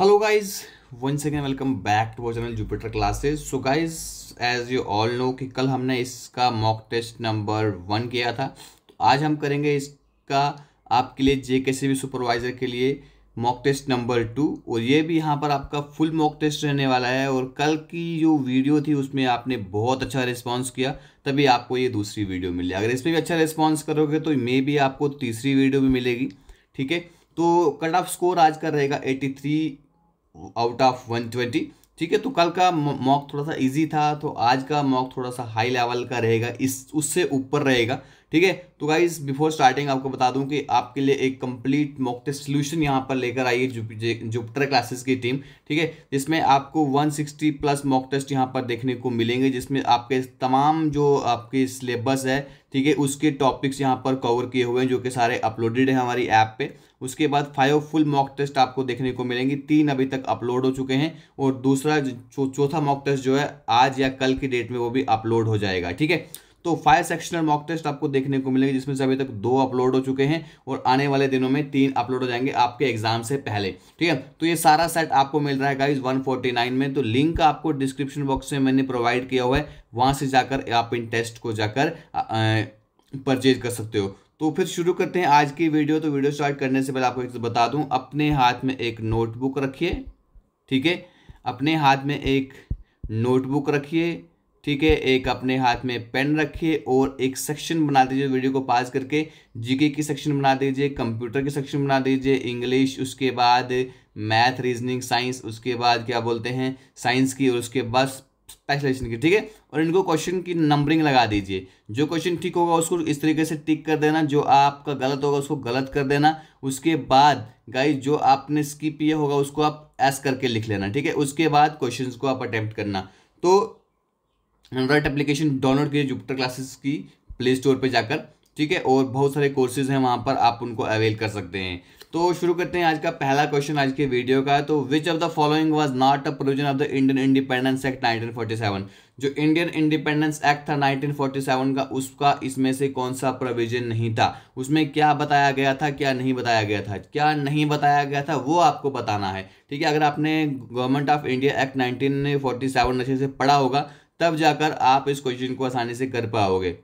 Hello guys one second welcome back to वो channel Jupiter classes so guys as you all know कि कल हमने इसका mock test number one किया था तो आज हम करेंगे इसका आपके लिए जे के सी सुपरवाइजर के लिए मॉक टेस्ट नंबर टू और ये भी यहाँ पर आपका फुल मॉक टेस्ट रहने वाला है और कल की जो वीडियो थी उसमें आपने बहुत अच्छा रिस्पांस किया तभी आपको ये दूसरी वीडियो मिली अगर इसमें भी अच्छा रिस्पांस करोगे तो मे भी आपको तीसरी वीडियो भी मिलेगी ठीक है तो कट ऑफ स्कोर आज का रहेगा eighty three out of one twenty ठीक है तो कल का मॉक थोड़ा सा इजी था तो आज का मॉक थोड़ा सा हाई लेवल का रहेगा इस उससे ऊपर रहेगा ठीक है तो गाइज बिफोर स्टार्टिंग आपको बता दूं कि आपके लिए एक कंप्लीट मॉक टेस्ट सोल्यूशन यहाँ पर लेकर आई है जुपिटर क्लासेस की टीम ठीक है जिसमें आपको 160 प्लस मॉक टेस्ट यहाँ पर देखने को मिलेंगे जिसमें आपके तमाम जो आपके सिलेबस है ठीक है उसके टॉपिक्स यहाँ पर कवर किए हुए हैं जो कि सारे अपलोडेड है हमारी ऐप पर उसके बाद फाइव फुल मॉक टेस्ट आपको देखने को मिलेंगे तीन अभी तक अपलोड हो चुके हैं और दूसरा चौथा मॉक टेस्ट जो है आज या कल की डेट में वो भी अपलोड हो जाएगा ठीक है तो फाइव सेक्शनल मॉक टेस्ट आपको देखने को मिलेंगे जिसमें से अभी तक दो अपलोड हो चुके हैं और आने वाले दिनों में तीन अपलोड हो जाएंगे आपके एग्जाम से पहले ठीक है तो ये सारा सेट आपको मिल रहा है गाइस 149 में तो लिंक आपको डिस्क्रिप्शन बॉक्स में मैंने प्रोवाइड किया हुआ है वहां से जाकर आप इन टेस्ट को जाकर परचेज कर सकते हो तो फिर शुरू करते हैं आज की वीडियो तो वीडियो स्टार्ट करने से पहले आपको एक बता दूं अपने हाथ में एक नोटबुक रखिए ठीक है अपने हाथ में एक नोटबुक रखिए ठीक है एक अपने हाथ में पेन रखिए और एक सेक्शन बना दीजिए वीडियो को पास करके जीके की सेक्शन बना दीजिए कंप्यूटर की सेक्शन बना दीजिए इंग्लिश उसके बाद मैथ रीजनिंग साइंस उसके बाद क्या बोलते हैं साइंस की और उसके बाद स्पेशलाइजेशन की ठीक है और इनको क्वेश्चन की नंबरिंग लगा दीजिए जो क्वेश्चन ठीक होगा उसको इस तरीके से टिक कर देना जो आपका गलत होगा उसको गलत कर देना उसके बाद गाइस जो आपने स्किप किया होगा उसको आप एस करके लिख लेना ठीक है उसके बाद क्वेश्चन को आप अटैम्प्ट करना तो एंड्रॉइड एप्लीकेशन डाउनलोड कीजिए जुपिटर क्लासेस की प्ले स्टोर पर जाकर ठीक है और बहुत सारे कोर्सेज हैं वहाँ पर आप उनको अवेल कर सकते हैं तो शुरू करते हैं आज का पहला क्वेश्चन आज के वीडियो का तो which of the following was not a provision of the Indian Independence Act 1947 जो इंडियन इंडिपेंडेंस एक्ट था 1947 का उसका इसमें से कौन सा प्रोविजन नहीं था उसमें क्या बताया गया था क्या नहीं बताया गया था क्या नहीं बताया गया था वो आपको बताना है ठीक है अगर आपने Government of India Act nineteen अच्छे से पढ़ा होगा तब जाकर आप इस क्वेश्चन को आसानी से कर पाओगे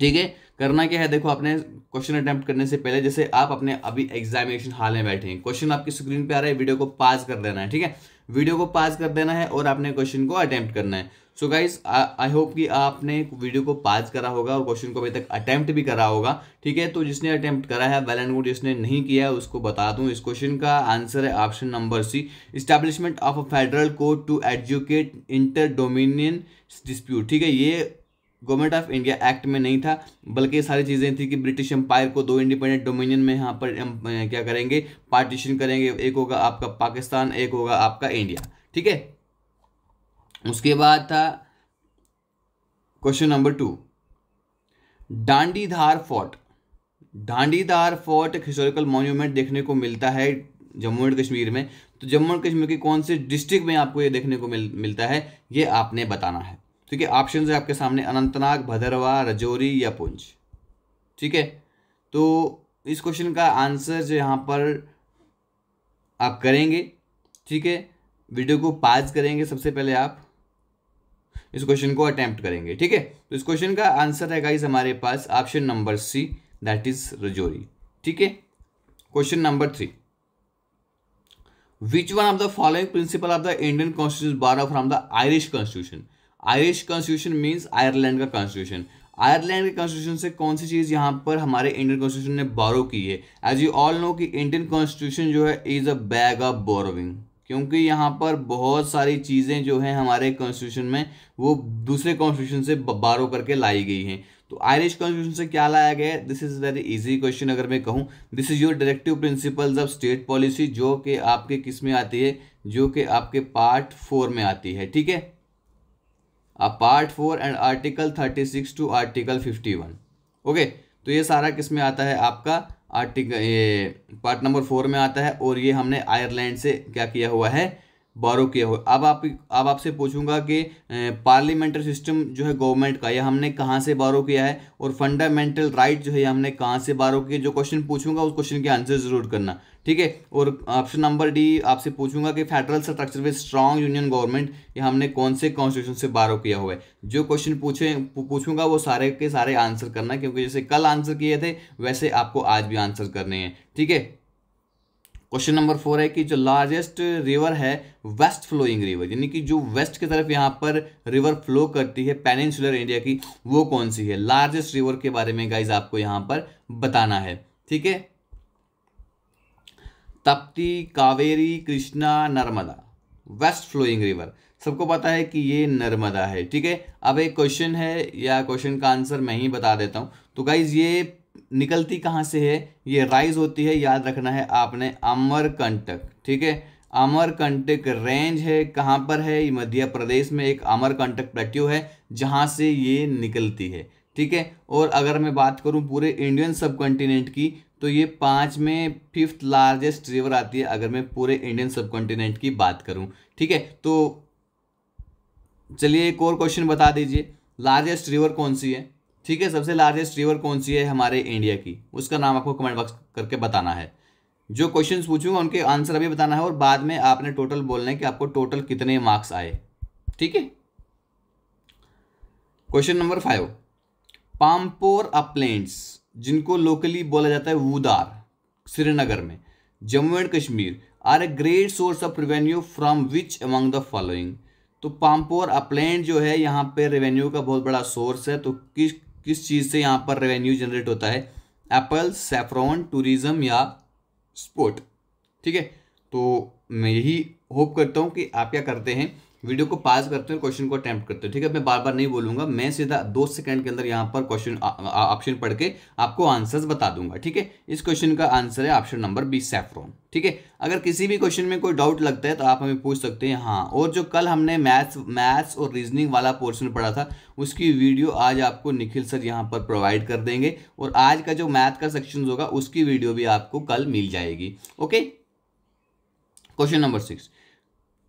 ठीक है करना क्या है देखो आपने क्वेश्चन अटैम्प्ट करने से पहले जैसे आप अपने अभी एग्जामिनेशन हाल में बैठे हैं क्वेश्चन आपकी स्क्रीन पे आ रहा है वीडियो को पास कर देना है ठीक है वीडियो को पास कर देना है और आपने क्वेश्चन को अटैम्प्ट करना है सो गाइज आई होप कि आपने वीडियो को पास करा होगा और क्वेश्चन को अभी तक अटैम्प्ट भी करा होगा ठीक है तो जिसने अटैम्प्ट करा है वेल एंड गुड जिसने नहीं किया है उसको बता दूं इस क्वेश्चन का आंसर है option number C establishment of a federal court to adjudicate inter dominion dispute ठीक है ये गवर्नमेंट ऑफ इंडिया एक्ट में नहीं था बल्कि सारी चीज़ें थी कि ब्रिटिश एम्पायर को दो इंडिपेंडेंट डोमिनियन में यहाँ पर क्या करेंगे पार्टीशन करेंगे एक होगा आपका पाकिस्तान एक होगा आपका इंडिया ठीक है उसके बाद था question number two Dandidhar Fort Dandidhar Fort एक हिस्टोरिकल मॉन्यूमेंट देखने को मिलता है जम्मू एंड कश्मीर में तो जम्मू एंड कश्मीर के कौन से डिस्ट्रिक्ट में आपको ये देखने को मिल मिलता है ये आपने बताना है ठीक है ऑप्शन है आपके सामने अनंतनाग भदरवा रजौरी या पुंछ ठीक है तो इस क्वेश्चन का आंसर जो यहाँ पर आप करेंगे ठीक है वीडियो को पाज करेंगे सबसे पहले आप इस क्वेश्चन को अटेम्प्ट करेंगे ठीक है तो इस क्वेश्चन का आंसर है गाइज हमारे पास option number C that is Rajouri ठीक है question number three which one of the following principle of the Indian constitution borrowed of from the Irish constitution Irish constitution means Ireland का constitution Ireland के constitution से कौन सी चीज़ यहाँ पर हमारे Indian constitution ने बोरो की है एज यू ऑल नो कि इंडियन कॉन्स्टिट्यूशन जो है is a bag of borrowing क्योंकि यहाँ पर बहुत सारी चीज़ें जो हैं हमारे कॉन्स्टिट्यूशन में वो दूसरे कॉन्स्टिट्यूशन से बारो करके लाई गई हैं तो आयरिश कॉन्स्टिट्यूशन से क्या लाया गया है this is very easy question अगर मैं कहूँ this is your directive principles of state policy जो कि आपके किस में आती है जो कि आपके पार्ट फोर में आती है ठीक है part four and article thirty six two article fifty one okay तो ये सारा किस में आता है आपका आर्टिकल ये पार्ट नंबर फोर में आता है और ये हमने आयरलैंड से क्या किया हुआ है बारो किया हुआ अब आप अब आपसे पूछूंगा कि पार्लियामेंट्री सिस्टम जो है गवर्नमेंट का ये हमने कहाँ से बारो किया है और फंडामेंटल राइट जो है हमने कहाँ से बारो किया जो क्वेश्चन पूछूंगा उस क्वेश्चन के आंसर ज़रूर करना ठीक है और ऑप्शन नंबर डी आपसे पूछूंगा कि federal structure with strong union government ये हमने कौन से कॉन्स्टिट्यूशन से बारो किया हुआ है जो क्वेश्चन पूछे पूछूंगा वो सारे के सारे आंसर करना क्योंकि जैसे कल आंसर किए थे वैसे आपको आज भी आंसर करने हैं ठीक है क्वेश्चन नंबर फोर है कि जो लार्जेस्ट रिवर है वेस्ट फ्लोइंग रिवर यानी कि जो वेस्ट की तरफ यहाँ पर रिवर फ्लो करती है पेनिनसुलर इंडिया की वो कौन सी है लार्जेस्ट रिवर के बारे में गाइज आपको यहाँ पर बताना है ठीक है Tapti Kaveri Krishna Narmada west flowing river सबको पता है कि ये नर्मदा है ठीक है अब एक क्वेश्चन है या क्वेश्चन का आंसर मैं ही बता देता हूँ तो गाइज ये निकलती कहाँ से है ये राइज होती है याद रखना है आपने अमरकंटक ठीक है अमरकंटक रेंज है कहाँ पर है ये मध्य प्रदेश में एक अमरकंटक प्लेट्यू है जहाँ से ये निकलती है ठीक है और अगर मैं बात करूँ पूरे इंडियन सब कॉन्टिनेंट की तो ये पाँच में फिफ्थ लार्जेस्ट रिवर आती है अगर मैं पूरे इंडियन सब कॉन्टिनेंट की बात करूँ ठीक है तो चलिए एक और क्वेश्चन बता दीजिए लार्जेस्ट रिवर कौन सी है ठीक है सबसे लार्जेस्ट रिवर कौन सी है हमारे इंडिया की उसका नाम आपको कमेंट बॉक्स करके बताना है जो क्वेश्चन पूछूंगा उनके आंसर अभी बताना है और बाद में आपने टोटल बोलना है कि आपको टोटल कितने मार्क्स आए ठीक है question number five Pampore uplands जिनको लोकली बोला जाता है वूदार श्रीनगर में Jammu and Kashmir are a great source of revenue from which among the following तो पामपोर अपलैंड जो है यहाँ पे रेवेन्यू का बहुत बड़ा सोर्स है तो किस किस चीज़ से यहाँ पर रेवेन्यू जनरेट होता है एप्पल सेफ्रॉन टूरिज्म या स्पोर्ट ठीक है तो मैं यही होप करता हूँ कि आप क्या करते हैं वीडियो को पास करते हैं क्वेश्चन को अटैम्प्ट करते हो ठीक है मैं बार बार नहीं बोलूंगा मैं सीधा दो सेकंड के अंदर यहाँ पर क्वेश्चन ऑप्शन पढ़ के आपको आंसर्स बता दूंगा ठीक है इस क्वेश्चन का आंसर है ऑप्शन नंबर बी सेफ्रॉन ठीक है अगर किसी भी क्वेश्चन में कोई डाउट लगता है तो आप हमें पूछ सकते हैं हाँ और जो कल हमने मैथ्स मैथ्स और रीजनिंग वाला पोर्शन पढ़ा था उसकी वीडियो आज आपको निखिल सर यहाँ पर प्रोवाइड कर देंगे और आज का जो मैथ का सेक्शन होगा उसकी वीडियो भी आपको कल मिल जाएगी ओके क्वेश्चन नंबर सिक्स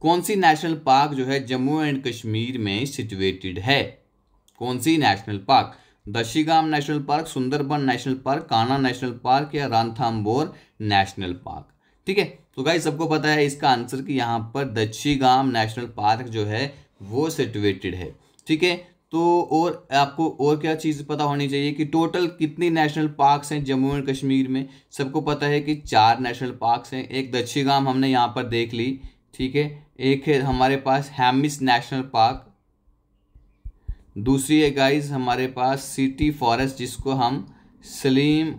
कौन सी नेशनल पार्क जो है जम्मू एंड कश्मीर में सिचुएटेड है कौन सी national park Dachigam national park Sundarban national park Kanha national park या रानथाम्बोर नेशनल पार्क ठीक है तो भाई सबको पता है इसका आंसर कि यहाँ पर दशीगाम नेशनल पार्क जो है वो सिचुएटेड है ठीक है तो और आपको और क्या चीज़ पता होनी चाहिए कि टोटल कितनी नेशनल पार्क्स हैं जम्मू एंड कश्मीर में सबको पता है कि चार नेशनल पार्क्स हैं एक दक्षीगाम हमने यहाँ पर देख ली ठीक है एक है हमारे पास हैमिस नेशनल पार्क दूसरी है गाइस हमारे पास सिटी फॉरेस्ट जिसको हम सलीम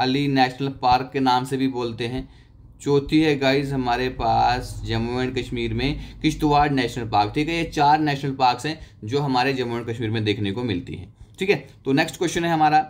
अली नेशनल पार्क के नाम से भी बोलते हैं चौथी है गाइस हमारे पास जम्मू एंड कश्मीर में किश्तवाड़ नेशनल पार्क ठीक है ये चार नेशनल पार्क्स हैं जो हमारे जम्मू एंड कश्मीर में देखने को मिलती हैं ठीक है तो नेक्स्ट क्वेश्चन है हमारा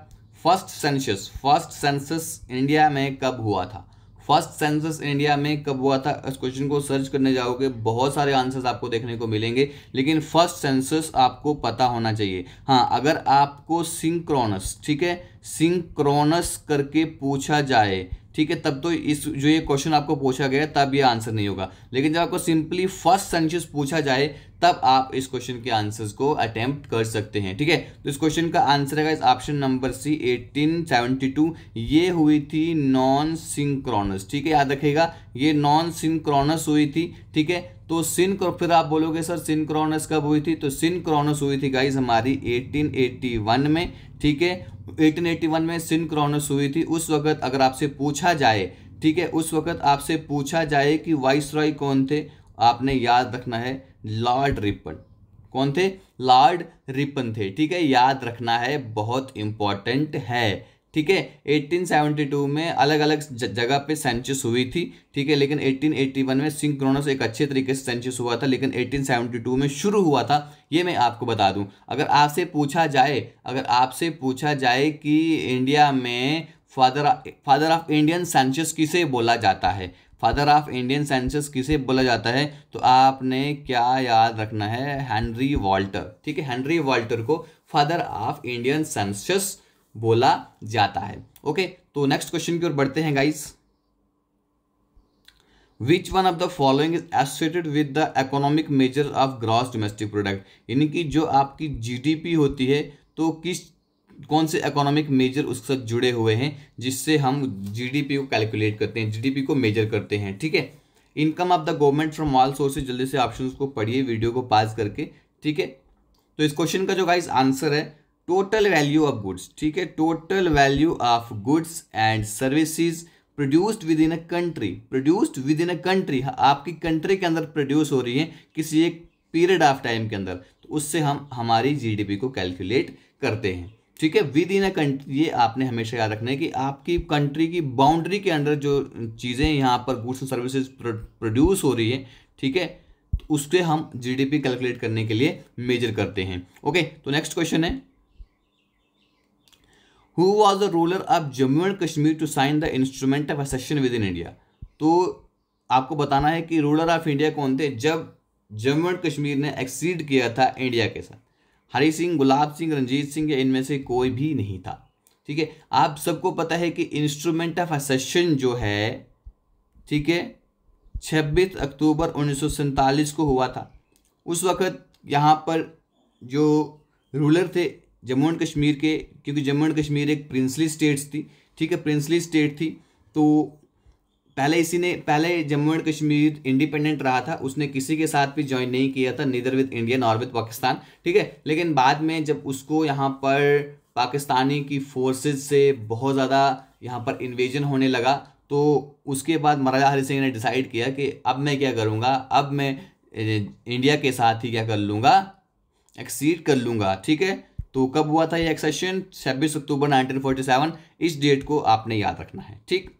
first census first census India में कब हुआ था फर्स्ट सेंसस इंडिया में कब हुआ था इस क्वेश्चन को सर्च करने जाओगे बहुत सारे आंसर्स आपको देखने को मिलेंगे लेकिन फर्स्ट सेंसस आपको पता होना चाहिए हाँ अगर आपको सिंक्रोनस ठीक है सिंक्रोनस करके पूछा जाए ठीक है तब तो इस जो ये क्वेश्चन आपको पूछा गया तब ये आंसर नहीं होगा लेकिन जब आपको सिंपली फर्स्ट सेंसस पूछा जाए तब आप इस क्वेश्चन के आंसर्स को अटेम्प्ट कर सकते हैं ठीक है तो इस क्वेश्चन का आंसर है इस ऑप्शन नंबर सी 1872 ये हुई थी नॉन सिंक्रोनस ठीक है याद रखेगा ये नॉन सिंक्रोनस हुई थी ठीक है तो सिन फिर आप बोलोगे सर सिंक्रोनस कब हुई थी तो सिंक्रोनस हुई थी गाइज हमारी 1881 में ठीक है 1881 में सिंक्रोनस हुई थी उस वक्त अगर आपसे पूछा जाए ठीक है उस वक्त आपसे पूछा जाए कि वाइस रॉय कौन थे आपने याद रखना है लॉर्ड रिपन कौन थे लॉर्ड रिपन थे ठीक है याद रखना है बहुत इंपॉर्टेंट है ठीक है 1872 में अलग अलग जगह पे सेंचुस हुई थी ठीक है लेकिन 1881 में सिंक्रोनस एक अच्छे तरीके से सेंचुस हुआ था लेकिन 1872 में शुरू हुआ था ये मैं आपको बता दूं अगर आपसे पूछा जाए अगर आपसे पूछा जाए कि इंडिया में father father of Indian census किसे बोला जाता है फादर ऑफ इंडियन साइंसेस किसे बोला जाता है तो आपने क्या याद रखना है हेनरी वॉल्टर ठीक है हेनरी वॉल्टर को फादर ऑफ इंडियन साइंसेस बोला जाता है ओके तो नेक्स्ट क्वेश्चन की ओर बढ़ते हैं guys which one of the following is associated with the economic measure of gross domestic product यानी कि जो आपकी जीडीपी होती है तो किस कौन से इकोनॉमिक मेजर उसके साथ जुड़े हुए हैं जिससे हम जीडीपी को कैलकुलेट करते हैं जीडीपी को मेजर करते हैं ठीक है income of the government from all sources जल्दी से ऑप्शन को पढ़िए वीडियो को पास करके ठीक है तो इस क्वेश्चन का जो गाइस आंसर है टोटल वैल्यू ऑफ गुड्स ठीक है total value of goods and services produced within a country produced within a country आपकी कंट्री के अंदर प्रोड्यूस हो रही है किसी एक पीरियड ऑफ टाइम के अंदर तो उससे हम हमारी जीडीपी को कैलकुलेट करते हैं ठीक है विद इन अ कंट्री ये आपने हमेशा याद रखना है कि आपकी कंट्री की बाउंड्री के अंडर जो चीज़ें यहाँ पर गुड्स एंड सर्विसेज प्रोड्यूस हो रही है ठीक है तो उसके हम जीडीपी कैलकुलेट करने के लिए मेजर करते हैं ओके तो नेक्स्ट क्वेश्चन है who was the ruler of Jammu and Kashmir to sign the instrument of accession within India तो आपको बताना है कि रूलर ऑफ इंडिया कौन थे जब जम्मू एंड कश्मीर ने एक्सीड किया था इंडिया के साथ हरी सिंह गुलाब सिंह रंजीत सिंह इनमें से कोई भी नहीं था ठीक है आप सबको पता है कि इंस्ट्रूमेंट ऑफ असेशन जो है ठीक है छब्बीस अक्टूबर उन्नीस को हुआ था उस वक़्त यहाँ पर जो रूलर थे जम्मू एंड कश्मीर के क्योंकि जम्मू एंड कश्मीर एक प्रिंसली स्टेट्स थी ठीक है प्रिंसली स्टेट थी तो पहले इसी ने पहले जम्मू एंड कश्मीर इंडिपेंडेंट रहा था उसने किसी के साथ भी ज्वाइन नहीं किया था neither with India nor with Pakistan ठीक है लेकिन बाद में जब उसको यहाँ पर पाकिस्तानी की फोर्सेज से बहुत ज़्यादा यहाँ पर इन्वेजन होने लगा तो उसके बाद महाराजा हरि सिंह ने डिसाइड किया कि अब मैं क्या करूँगा अब मैं इंडिया के साथ ही क्या कर लूँगा एक्सीड कर लूँगा ठीक है तो कब हुआ था ये एक्सेशन छब्बीस अक्टूबर 1947 इस डेट को आपने याद रखना है ठीक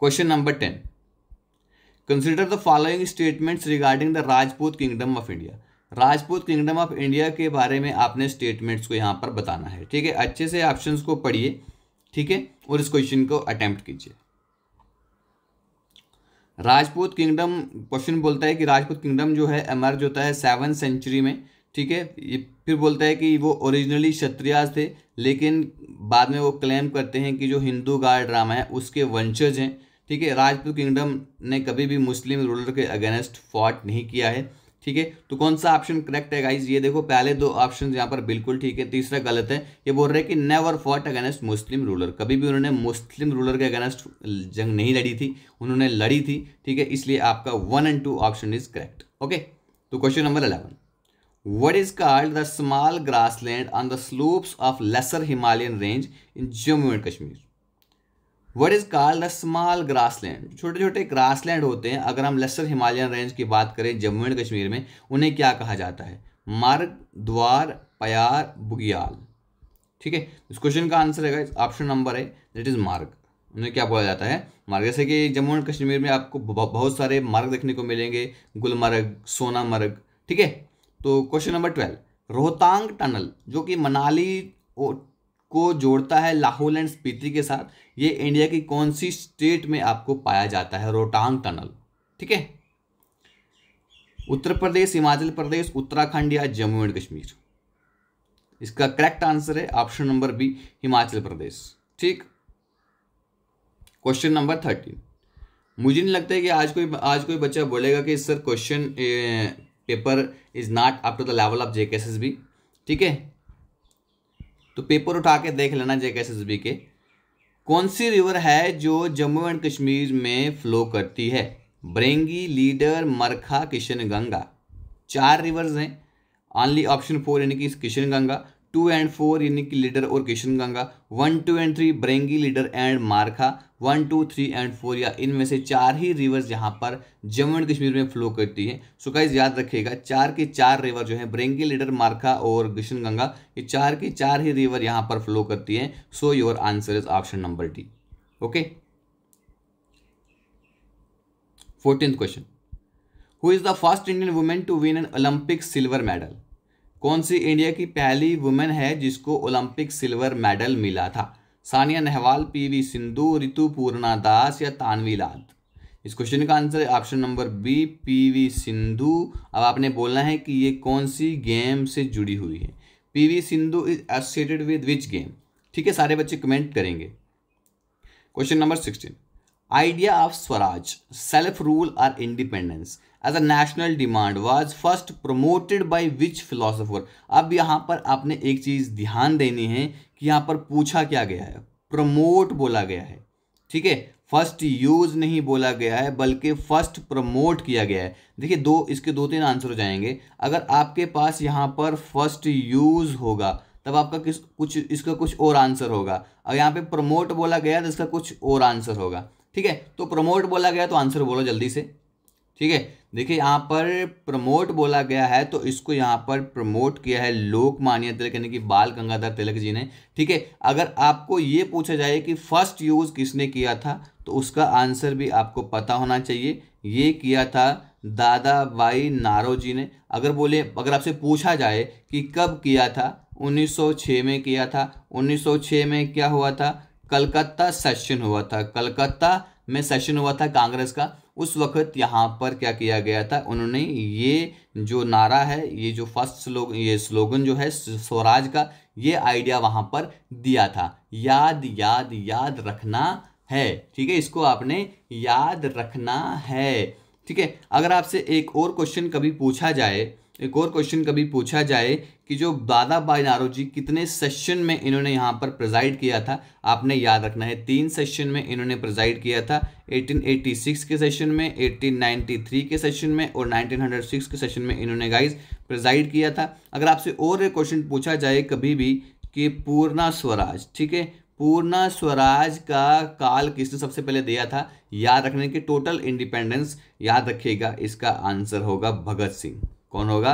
question number ten consider the following statements regarding the Rajput kingdom of India Rajput kingdom of India के बारे में आपने स्टेटमेंट्स को यहाँ पर बताना है ठीक है अच्छे से ऑप्शन को पढ़िए ठीक है और इस क्वेश्चन को अटैम्प्ट कीजिए राजपूत किंगडम क्वेश्चन बोलता है कि राजपूत किंगडम जो है एमर्ज होता है सेवन सेंचुरी में ठीक है ये फिर बोलता है कि वो ओरिजिनली क्षत्रियाज थे लेकिन बाद में वो क्लेम करते हैं कि जो हिंदू गार्ड ड्रामा है उसके वंशज हैं ठीक है राजपूत किंगडम ने कभी भी मुस्लिम रूलर के अगेंस्ट फॉट नहीं किया है ठीक है तो कौन सा ऑप्शन करेक्ट है गाइज ये देखो पहले दो ऑप्शन यहाँ पर बिल्कुल ठीक है तीसरा गलत है ये बोल रहे हैं कि never fought against Muslim ruler कभी भी उन्होंने मुस्लिम रूलर के अगेंस्ट जंग नहीं लड़ी थी उन्होंने लड़ी थी ठीक है इसलिए आपका one and two option is correct okay तो question number eleven is is the small grass land on the slopes of lesser Himalayan range in Jammu and Kashmir what is called the small grass land छोटे छोटे grass land होते हैं अगर हम laser Himalayan range की बात करें जम्मू एंड कश्मीर में उन्हें क्या कहा जाता है मार्ग द्वार पयार बुगियाल ठीक है इस क्वेश्चन का आंसर है ऑप्शन नंबर है दट इज़ मार्ग उन्हें क्या बोला जाता है मार्ग जैसे कि जम्मू एंड कश्मीर में आपको बहुत सारे मार्ग देखने को मिलेंगे गुलमर्ग सोनामर्ग ठीक है तो question number twelve Rohtang tunnel जो कि मनाली को जोड़ता है लाहौल एंड स्पीति के साथ ये इंडिया की कौन सी स्टेट में आपको पाया जाता है रोटांग टनल ठीक है उत्तर प्रदेश हिमाचल प्रदेश उत्तराखंड या जम्मू एंड कश्मीर इसका करेक्ट आंसर है option number B Himachal Pradesh ठीक क्वेश्चन नंबर थर्टीन मुझे नहीं लगता है कि आज कोई आज कोई बच्चा बोलेगा कि sir question paper is not up to the level of J ठीक है तो पेपर उठा के देख लेना जे के के कौन सी रिवर है जो जम्मू एंड कश्मीर में फ्लो करती है ब्रेंगी लीडर मरखा किशन गंगा चार रिवर्स हैं ऑनली ऑप्शन फोर यानी कि Kishan Ganga two and four यानी कि लीडर और Kishan Ganga one two and three Brengi Lidder and Markha one two three and four या इनमें से चार ही रिवर्स यहाँ पर जम्मू एंड कश्मीर में फ्लो करती हैं सो गाइज याद रखिएगा चार के चार रिवर जो हैं ब्रेंगी लीडर मारखा और किशन गंगा ये चार के चार ही रिवर यहाँ पर फ्लो करती हैं so your answer is option number D okay fourteen question who is the first Indian women to win an Olympic silver medal कौन सी इंडिया की पहली वुमेन है जिसको ओलंपिक सिल्वर मेडल मिला था सानिया नेहवाल पीवी सिंधु ऋतु पूर्णा दास या तानवी लाल इस क्वेश्चन का आंसर है option number B PV Sindhu अब आपने बोलना है कि ये कौन सी गेम से जुड़ी हुई है PV Sindhu is associated with which game ठीक है सारे बच्चे कमेंट करेंगे question number sixteen idea of swaraj self rule और independence as a national demand was first promoted by which philosopher अब यहाँ पर आपने एक चीज़ ध्यान देनी है कि यहाँ पर पूछा क्या गया है प्रमोट बोला गया है ठीक है फर्स्ट यूज नहीं बोला गया है बल्कि फर्स्ट प्रमोट किया गया है देखिए दो इसके दो तीन आंसर हो जाएंगे अगर आपके पास यहाँ पर फर्स्ट यूज होगा तब आपका किस कुछ इसका कुछ और आंसर होगा अगर यहाँ पे प्रमोट बोला गया तो इसका कुछ और आंसर होगा ठीक है तो प्रमोट बोला गया तो आंसर बोलो जल्दी से ठीक है देखिए यहाँ पर प्रमोट बोला गया है तो इसको यहाँ पर प्रमोट किया है लोकमान्य तिलक यानी कि बाल गंगाधर तिलक जी ने ठीक है अगर आपको ये पूछा जाए कि फर्स्ट यूज़ किसने किया था तो उसका आंसर भी आपको पता होना चाहिए ये किया था दादा भाई नारो जी ने अगर बोले अगर आपसे पूछा जाए कि कब किया था 1906 में किया था 1906 में क्या हुआ था कलकत्ता सेशन हुआ था कलकत्ता में सेशन हुआ था कांग्रेस का उस वक़्त यहाँ पर क्या किया गया था उन्होंने ये जो नारा है ये जो फर्स्ट स्लोग ये स्लोगन जो है स्वराज का ये आइडिया वहाँ पर दिया था याद याद याद रखना है ठीक है इसको आपने याद रखना है ठीक है अगर आपसे एक और क्वेश्चन कभी पूछा जाए एक और क्वेश्चन कभी पूछा जाए कि जो दादा नारो जी कितने सेशन में इन्होंने यहाँ पर प्रिजाइड किया था आपने याद रखना है तीन सेशन में इन्होंने प्रिजाइड किया था 1886 के सेशन में 1893 के सेशन में और 1906 के सेशन में इन्होंने गाइज प्रिजाइड किया था अगर आपसे और एक क्वेश्चन पूछा जाए कभी भी कि पूर्णा स्वराज ठीक है पूर्णा स्वराज का काल किसने सबसे पहले दिया था याद रखने के टोटल इंडिपेंडेंस याद रखिएगा इसका आंसर होगा भगत सिंह कौन होगा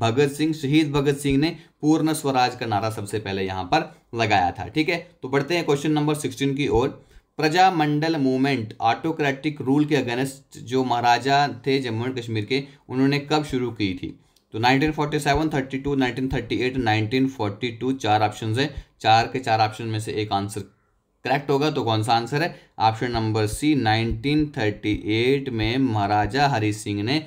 भगत सिंह शहीद भगत सिंह ने पूर्ण स्वराज का नारा सबसे पहले यहां पर लगाया था ठीक है तो बढ़ते हैं क्वेश्चन नंबर सिक्सटीन की ओर प्रजामंडल मूवमेंट ऑटोक्रेटिक रूल के अगेंस्ट जो महाराजा थे जम्मू एंड कश्मीर के उन्होंने कब शुरू की थी तो 1947, 32, 1938, 1942 चार ऑप्शन है चार के चार ऑप्शन में से एक आंसर करेक्ट होगा तो कौन सा आंसर है ऑप्शन नंबर सी 1938 में महाराजा हरि सिंह ने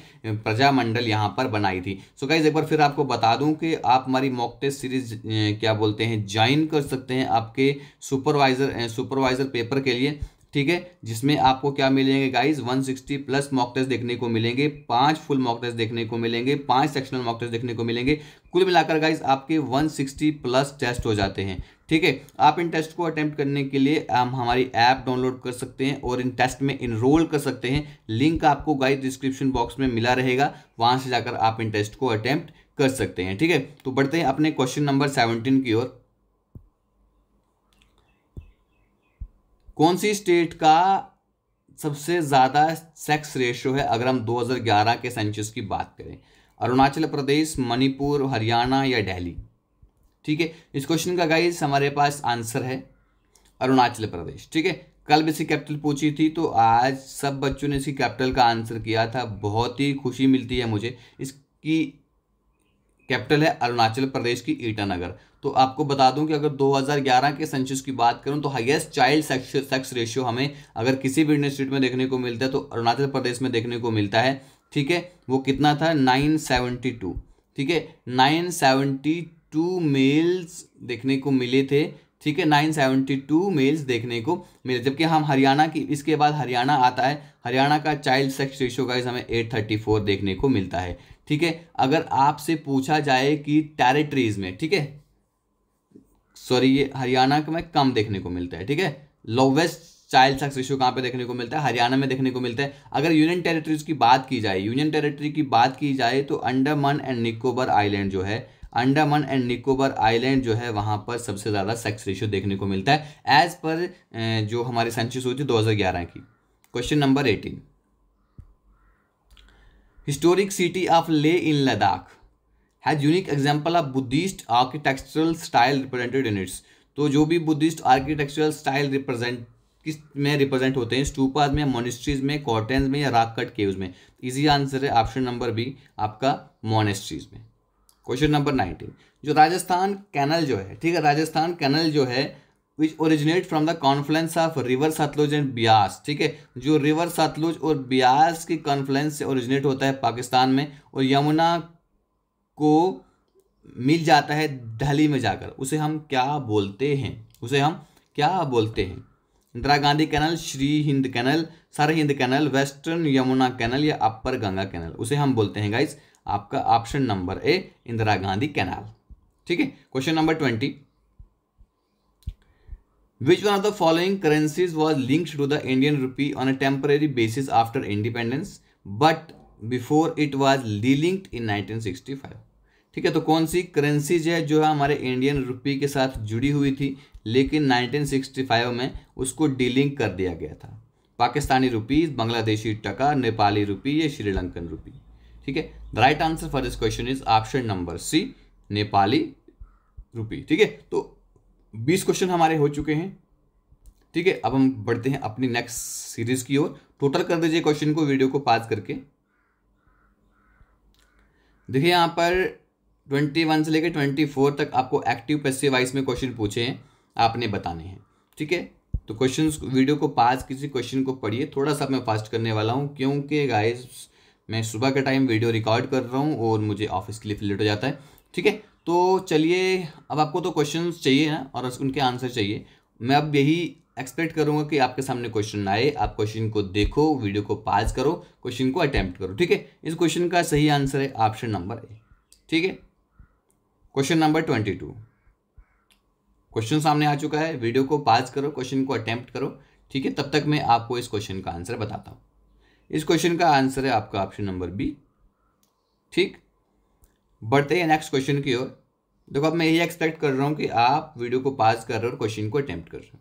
प्रजामंडल यहाँ पर बनाई थी सो so गाइज एक बार फिर आपको बता दूं कि आप हमारी मॉक टेस्ट सीरीज क्या बोलते हैं ज्वाइन कर सकते हैं आपके सुपरवाइजर सुपरवाइजर पेपर के लिए ठीक है जिसमें आपको क्या मिलेंगे गाइस 160 प्लस मॉक टेस्ट देखने को मिलेंगे पांच फुल मॉक टेस्ट देखने को मिलेंगे पांच सेक्शनल मॉक टेस्ट देखने को मिलेंगे कुल मिलाकर गाइस आपके 160 प्लस टेस्ट हो जाते हैं ठीक है आप इन टेस्ट को अटैम्प्ट करने के लिए हम हमारी ऐप डाउनलोड कर सकते हैं और इन टेस्ट में इनरोल कर सकते हैं लिंक आपको गाइड डिस्क्रिप्शन बॉक्स में मिला रहेगा वहां से जाकर आप इन टेस्ट को अटैम्प्ट कर सकते हैं ठीक है तो बढ़ते हैं अपने क्वेश्चन नंबर सेवनटीन की ओर कौन सी स्टेट का सबसे ज़्यादा सेक्स रेशियो है अगर हम 2011 के सेंचुस की बात करें अरुणाचल प्रदेश मणिपुर हरियाणा या दिल्ली ठीक है इस क्वेश्चन का गाइस हमारे पास आंसर है अरुणाचल प्रदेश ठीक है कल भी इसी कैपिटल पूछी थी तो आज सब बच्चों ने इसी कैपिटल का आंसर किया था बहुत ही खुशी मिलती है मुझे इसकी कैपिटल है अरुणाचल प्रदेश की ईटानगर तो आपको बता दूं कि अगर 2011 के सेंसस की बात करूं तो हाईएस्ट चाइल्ड सेक्स रेशियो हमें अगर किसी भी स्टेट में देखने को मिलता है तो अरुणाचल प्रदेश में देखने को मिलता है ठीक है वो कितना था 972 ठीक है 972 टू मेल्स देखने को मिले थे ठीक है नाइन सेवेंटी टू मेल्स देखने को मिले जबकि हम हरियाणा की इसके बाद हरियाणा आता है हरियाणा का चाइल्ड सेक्स रेशियो का हमें एट थर्टी फोर देखने को मिलता है ठीक है अगर आपसे पूछा जाए कि टेरिटरीज में ठीक है सॉरी ये हरियाणा में कम देखने को मिलता है ठीक है लोवेस्ट चाइल्ड सेक्स रेशियो कहाँ पे देखने को मिलता है हरियाणा में देखने को मिलता है अगर यूनियन टेरेटरीज की बात की जाए यूनियन टेरिटरी की बात की जाए तो अंडमान एंड निकोबर आइलैंड जो है अंडमान एंड निकोबार आइलैंड जो है वहां पर सबसे ज़्यादा सेक्स रेशियो देखने को मिलता है एज पर जो हमारी सेंचुरी हजार ग्यारह की question number eighteen historic city of Leh in Ladakh has unique example of Buddhist architectural style represented units तो जो भी बुद्धिस्ट आर्किटेक्चरल स्टाइल रिप्रेजेंट किस में रिप्रेजेंट होते हैं स्टूपाज में मोनिस्ट्रीज में कॉटेंस में या राक कट केव्स में इजी आंसर है ऑप्शन नंबर बी आपका मोनेस्ट्रीज में क्वेश्चन नंबर नाइनटीन जो राजस्थान कैनल जो है ठीक है राजस्थान कैनल जो है which originate from the confluence of river Sutlej and Beas ठीक है जो रिवर सतलुज और ब्यास की कॉन्फ्लेंस से ओरिजिनेट होता है पाकिस्तान में और यमुना को मिल जाता है दिल्ली में जाकर उसे हम क्या बोलते हैं उसे हम क्या बोलते हैं Indira Gandhi canal Sirhind canal Sirhind canal western Yamuna canal या अपर गंगा कैनल उसे हम बोलते हैं गाइस आपका option number A Indira Gandhi canal ठीक है question number twenty which one of the following currencies was linked to the Indian rupee on a temporary basis after independence but before it was delinked in five ठीक है तो कौन सी currencies है जो है हमारे इंडियन रुपी के साथ जुड़ी हुई थी लेकिन 1965 में उसको डीलिंक कर दिया गया था पाकिस्तानी रुपीज़ बांग्लादेशी टका नेपाली रुपी या श्रीलंकन रुपी ठीक है the right answer for this question is option number C Nepali rupee ठीक है तो बीस क्वेश्चन हमारे हो चुके हैं ठीक है अब हम बढ़ते हैं अपनी नेक्स्ट सीरीज की ओर टोटल कर दीजिए क्वेश्चन को वीडियो को पास करके देखिए यहाँ पर 21 से लेकर 24 तक आपको एक्टिव पैसिव वाइस में क्वेश्चन पूछे हैं आपने बताने हैं ठीक है तो क्वेश्चन वीडियो को पास किसी क्वेश्चन को पढ़िए थोड़ा सा मैं फास्ट करने वाला हूँ क्योंकि गाइस मैं सुबह का टाइम वीडियो रिकॉर्ड कर रहा हूँ और मुझे ऑफिस के लिए लेट हो जाता है ठीक है तो चलिए अब आपको तो क्वेश्चन चाहिए ना और उनके आंसर चाहिए मैं अब यही एक्सपेक्ट करूंगा कि आपके सामने क्वेश्चन आए आप क्वेश्चन को देखो वीडियो को पाज करो क्वेश्चन को अटैम्प्ट करो ठीक है इस क्वेश्चन का सही आंसर है ऑप्शन नंबर ए ठीक है question number twenty two question सामने आ चुका है वीडियो को पास करो क्वेश्चन को अटैम्प्ट करो ठीक है तब तक मैं आपको इस क्वेश्चन का आंसर बताता हूँ इस क्वेश्चन का आंसर है आपका ऑप्शन नंबर बी ठीक बढ़ते हैं नेक्स्ट क्वेश्चन की ओर देखो अब मैं यही एक्सपेक्ट कर रहा हूँ कि आप वीडियो को पास कर रहे हो और क्वेश्चन को अटैम्प्ट कर रहे हो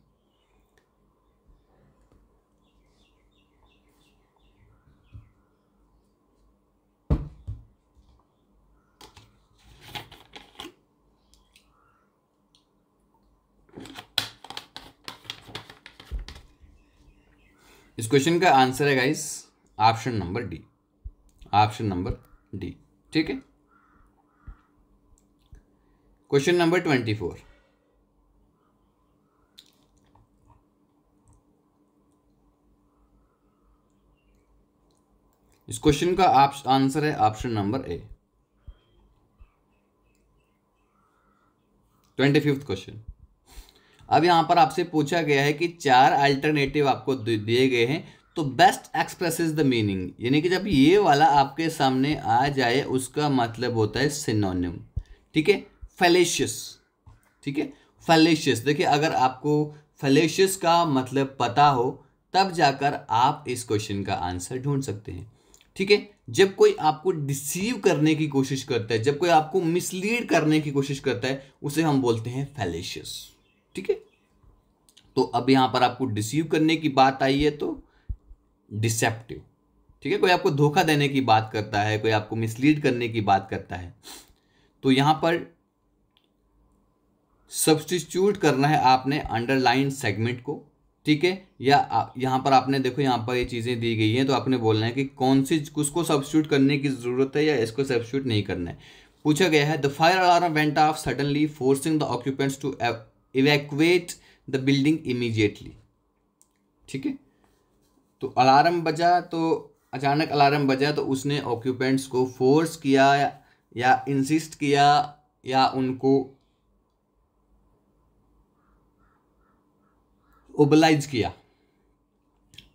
इस क्वेश्चन का आंसर है guys option number D option number D ठीक है क्वेश्चन नंबर ट्वेंटी फोर इस क्वेश्चन का आंसर है option number A twenty fifth question अब यहाँ पर आपसे पूछा गया है कि चार अल्टरनेटिव आपको दिए गए हैं तो best express is the meaning यानी कि जब ये वाला आपके सामने आ जाए उसका मतलब होता है सिनोनिम ठीक है फेलेशियस ठीक है फेलेशियस देखिए अगर आपको फेलेशियस का मतलब पता हो तब जाकर आप इस क्वेश्चन का आंसर ढूंढ सकते हैं ठीक है जब कोई आपको डिसीव करने की कोशिश करता है जब कोई आपको मिसलीड करने की कोशिश करता है उसे हम बोलते हैं फेलेशियस ठीक है तो अब यहां पर आपको डिसीव करने की बात आई है तो डिसेप्टिव ठीक है कोई आपको धोखा देने की बात करता है कोई आपको मिसलीड करने की बात करता है तो यहां पर सब्सटीट्यूट करना है आपने अंडरलाइन सेगमेंट को ठीक है या यहां पर आपने देखो यहां पर ये यह चीज़ें दी गई हैं तो आपने बोलना है कि कौन सी उसको सब्सिट्यूट करने की ज़रूरत है या इसको सब्सिट्यूट नहीं करना है पूछा गया है the fire alarm went off suddenly forcing the occupants to evacuate the building immediately ठीक है तो अलार्म बजा तो अचानक अलार्म बजा तो उसने ऑक्यूपेंट्स को फोर्स किया या, या इंसिस्ट किया या उनको ओबलाइज किया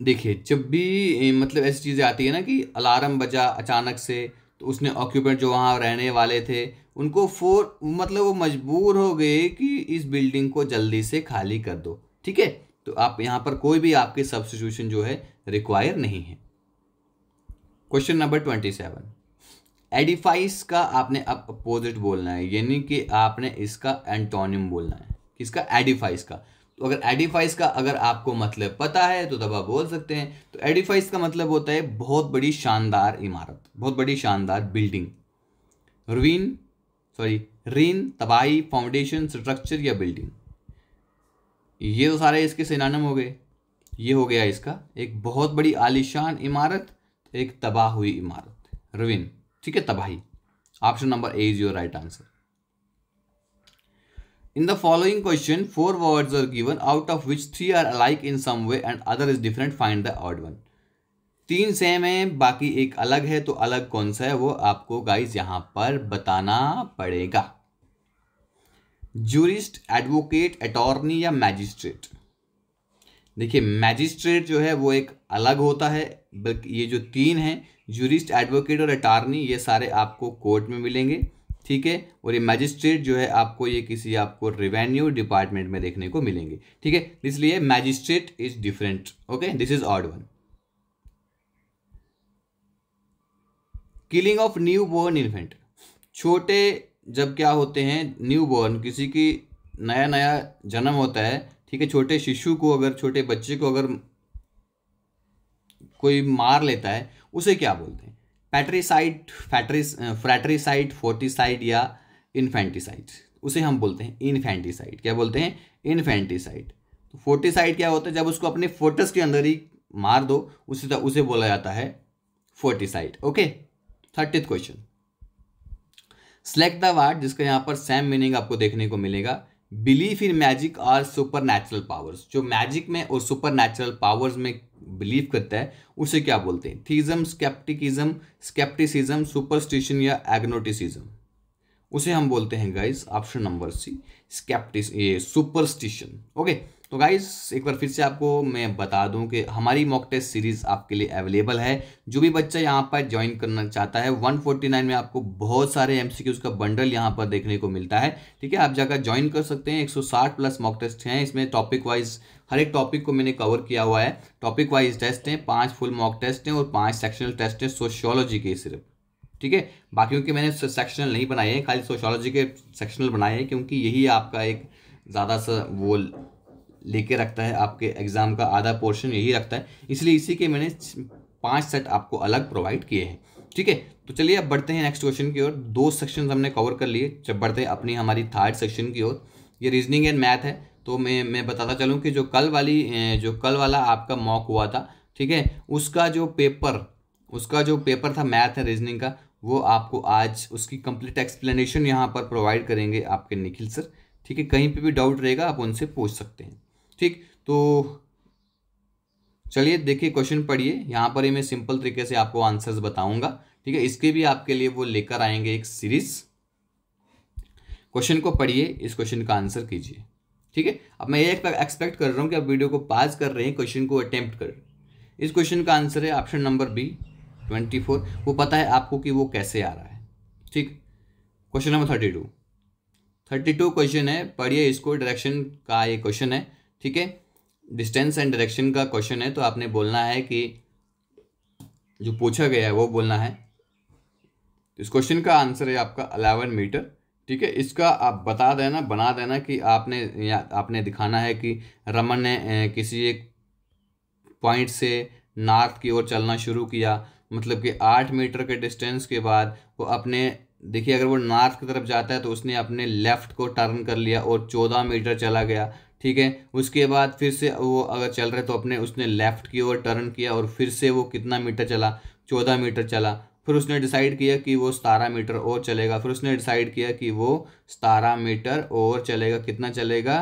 देखिए जब भी मतलब ऐसी चीज़ें आती है ना कि अलार्म बजा अचानक से तो उसने ऑक्यूपेंट जो वहाँ रहने वाले थे उनको फोर मतलब वो मजबूर हो गए कि इस बिल्डिंग को जल्दी से खाली कर दो ठीक है तो आप यहाँ पर कोई भी आपके सब्सिट्यूशन जो है रिक्वायर नहीं है question number twenty seven edifice का आपने अब अपोजिट बोलना है यानी कि आपने इसका एंटोनियम बोलना है किसका एडिफाइस का तो अगर एडिफाइस का अगर आपको मतलब पता है तो तब आप बोल सकते हैं तो एडिफाइस का मतलब होता है बहुत बड़ी शानदार इमारत बहुत बड़ी शानदार बिल्डिंग रुवीन सॉरी रिन तबाही फाउंडेशन स्ट्रक्चर या बिल्डिंग ये तो सारे इसके सेनानम हो गए ये हो गया इसका एक बहुत बड़ी आलिशान इमारत एक तबाह हुई इमारत रविन ठीक है तबाही option number A is your right answer in the following question four words are given out of which three are alike in some way and other is different find the odd one तीन same है बाकी एक अलग है तो अलग कौन सा है वो आपको गाइस यहां पर बताना पड़ेगा जूरिस्ट एडवोकेट अटॉर्नी या मैजिस्ट्रेट देखिए मैजिस्ट्रेट जो है वो एक अलग होता है बल्कि ये जो तीन हैं जूरिस्ट एडवोकेट और अटॉर्नी ये सारे आपको कोर्ट में मिलेंगे ठीक है और ये मैजिस्ट्रेट जो है आपको ये किसी आपको रेवेन्यू डिपार्टमेंट में देखने को मिलेंगे ठीक है इसलिए magistrate is different okay this is odd one killing of new born infant छोटे जब क्या होते हैं न्यू बोर्न किसी की नया नया जन्म होता है ठीक है छोटे शिशु को अगर छोटे बच्चे को अगर कोई मार लेता है उसे क्या बोलते हैं पैट्रीसाइड फैट्रिस फ्रैट्रीसाइड फोर्टिसाइड या इन्फेंटिसाइड उसे हम बोलते हैं इन्फेंटिसाइड क्या बोलते हैं इन्फेंटिसाइड तो फोर्टिसाइड क्या होता है जब उसको अपने फोटस के अंदर ही मार दो उसे उसे बोला जाता है foeticide okay thirtieth question select the word जिसका यहां पर सेम मीनिंग आपको देखने को मिलेगा बिलीफ इन मैजिक और सुपर नेचुरल पावर्स जो मैजिक में और सुपर नेचुरल पावर्स में बिलीव करता है उसे क्या बोलते हैं थीजम स्केप्टिकिज्म स्केप्टिसिज्म सुपरस्टिशन या एग्नोटिसिज्म उसे हम बोलते हैं guys option number C sceptics ये सुपरस्टिशन ओके तो गाइज एक बार फिर से आपको मैं बता दूं कि हमारी मॉक टेस्ट सीरीज़ आपके लिए अवेलेबल है जो भी बच्चा यहाँ पर ज्वाइन करना चाहता है 149 में आपको बहुत सारे एम का बंडल यहाँ पर देखने को मिलता है ठीक है आप जाकर ज्वाइन कर सकते हैं 160 प्लस मॉक टेस्ट हैं इसमें टॉपिक वाइज हर एक टॉपिक को मैंने कवर किया हुआ है टॉपिक वाइज टेस्ट हैं पाँच फुल मॉक टेस्ट हैं और पाँच सेक्शनल टेस्ट हैं सोशोलॉजी के सिर्फ ठीक है बाकियों के मैंने सेक्शनल नहीं बनाए हैं खाली सोशोलॉजी के सेक्शनल बनाए हैं क्योंकि यही आपका एक ज़्यादा सा वो लेके रखता है आपके एग्ज़ाम का आधा पोर्शन यही रखता है इसलिए इसी के मैंने पाँच सेट आपको अलग प्रोवाइड किए हैं ठीक है तो चलिए अब बढ़ते हैं नेक्स्ट क्वेश्चन की ओर दो सेक्शन हमने कवर कर लिए जब बढ़ते हैं अपनी हमारी थर्ड सेक्शन की ओर ये रीजनिंग एंड मैथ है तो मैं मैं बताता चलूँ कि जो कल वाली जो कल वाला आपका मॉक हुआ था ठीक है उसका जो पेपर उसका जो पेपर था मैथ है रीजनिंग का वो आपको आज उसकी कंप्लीट एक्सप्लेनेशन यहाँ पर प्रोवाइड करेंगे आपके निखिल सर ठीक है कहीं पे भी डाउट रहेगा आप उनसे पूछ सकते हैं ठीक तो चलिए देखिए क्वेश्चन पढ़िए यहाँ पर ही मैं सिंपल तरीके से आपको आंसर्स बताऊंगा ठीक है इसके भी आपके लिए वो लेकर आएंगे एक सीरीज क्वेश्चन को पढ़िए इस क्वेश्चन का आंसर कीजिए ठीक है अब मैं ये एक्सपेक्ट कर रहा हूँ कि आप वीडियो को पास कर रहे हैं क्वेश्चन को अटेम्प्ट कर इस क्वेश्चन का आंसर है option number B twenty four वो पता है आपको कि वो कैसे आ रहा है ठीक question number thirty two thirty two question है पढ़िए इसको डायरेक्शन का ये क्वेश्चन है ठीक है डिस्टेंस एंड डायरेक्शन का क्वेश्चन है तो आपने बोलना है कि जो पूछा गया है वो बोलना है इस क्वेश्चन का आंसर है आपका अलेवन मीटर ठीक है इसका आप बता देना बना देना कि आपने या आपने दिखाना है कि रमन ने किसी एक पॉइंट से नॉर्थ की ओर चलना शुरू किया मतलब कि आठ मीटर के डिस्टेंस के बाद वो अपने देखिए अगर वो नॉर्थ की तरफ जाता है तो उसने अपने लेफ़्ट को टर्न कर लिया और चौदह मीटर चला गया ठीक है उसके बाद फिर से वो अगर चल रहे तो अपने उसने लेफ़्ट की ओर टर्न किया और फिर से वो कितना मीटर चला चौदह मीटर चला फिर उसने डिसाइड किया कि वो सतारह मीटर और चलेगा फिर उसने डिसाइड किया कि वो सतारह मीटर और चलेगा कितना चलेगा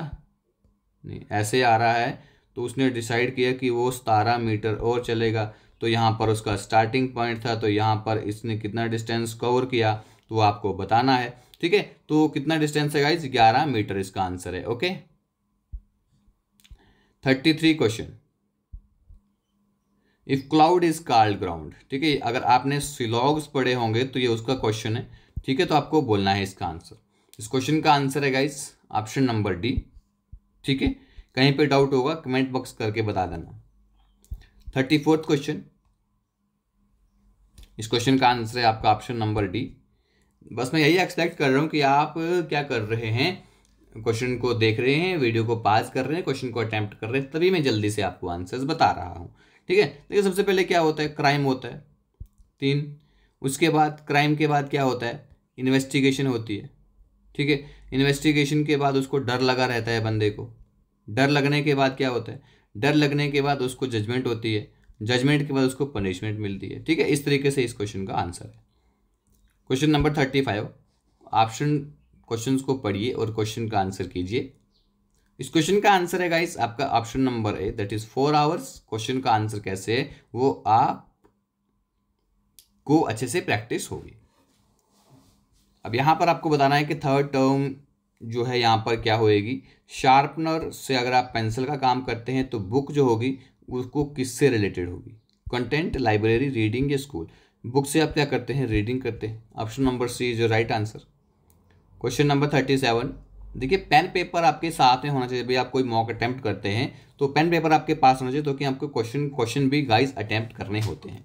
नहीं ऐसे आ रहा है तो उसने डिसाइड किया कि वो सतारह मीटर और चलेगा तो यहाँ पर उसका स्टार्टिंग पॉइंट था तो यहाँ पर इसने कितना डिस्टेंस कवर किया तो आपको बताना है ठीक है तो कितना डिस्टेंस है गाइज ग्यारह मीटर इसका आंसर है okay thirty three question if cloud is called ground ठीक है अगर आपने सिलॉग्स पढ़े होंगे तो ये उसका क्वेश्चन है ठीक है तो आपको बोलना है इसका आंसर इस क्वेश्चन का आंसर है गाइस ऑप्शन नंबर डी ठीक है कहीं पे डाउट होगा कमेंट बॉक्स करके बता देना थर्टी फोर्थ क्वेश्चन इस क्वेश्चन का आंसर है आपका ऑप्शन नंबर डी बस मैं यही एक्सपेक्ट कर रहा हूँ कि आप क्या कर रहे हैं क्वेश्चन को देख रहे हैं वीडियो को पास कर रहे हैं क्वेश्चन को अटैम्प्ट कर रहे हैं तभी मैं जल्दी से आपको आंसर्स बता रहा हूँ ठीक है देखिए तो सबसे पहले क्या होता है क्राइम होता है तीन उसके बाद क्राइम के बाद क्या होता है इन्वेस्टिगेशन होती है ठीक है इन्वेस्टिगेशन के बाद उसको डर लगा रहता है बंदे को डर लगने के बाद क्या होता है डर लगने के बाद उसको जजमेंट होती है जजमेंट के बाद उसको पनिशमेंट मिलती है ठीक है इस तरीके से इस क्वेश्चन का आंसर है question number thirty five option question को पढ़िए और क्वेश्चन का आंसर कीजिए इस क्वेश्चन का आंसर है गाइस आपका option number A that is four hours question का आंसर कैसे है वो आप को अच्छे से प्रैक्टिस होगी अब यहां पर आपको बताना है कि थर्ड टर्म जो है यहां पर क्या होएगी शार्पनर से अगर आप पेंसिल का काम करते हैं तो बुक जो होगी उसको किससे रिलेटेड होगी कंटेंट लाइब्रेरी रीडिंग या स्कूल बुक से आप क्या करते हैं रीडिंग करते हैं option number C is right answer question number thirty seven देखिए पेन पेपर आपके साथ में होना चाहिए भाई आप कोई मॉक अटैम्प्ट करते हैं तो पेन पेपर आपके पास होना चाहिए तो कि आपको क्वेश्चन क्वेश्चन भी गाइस अटैम्प्ट करने होते हैं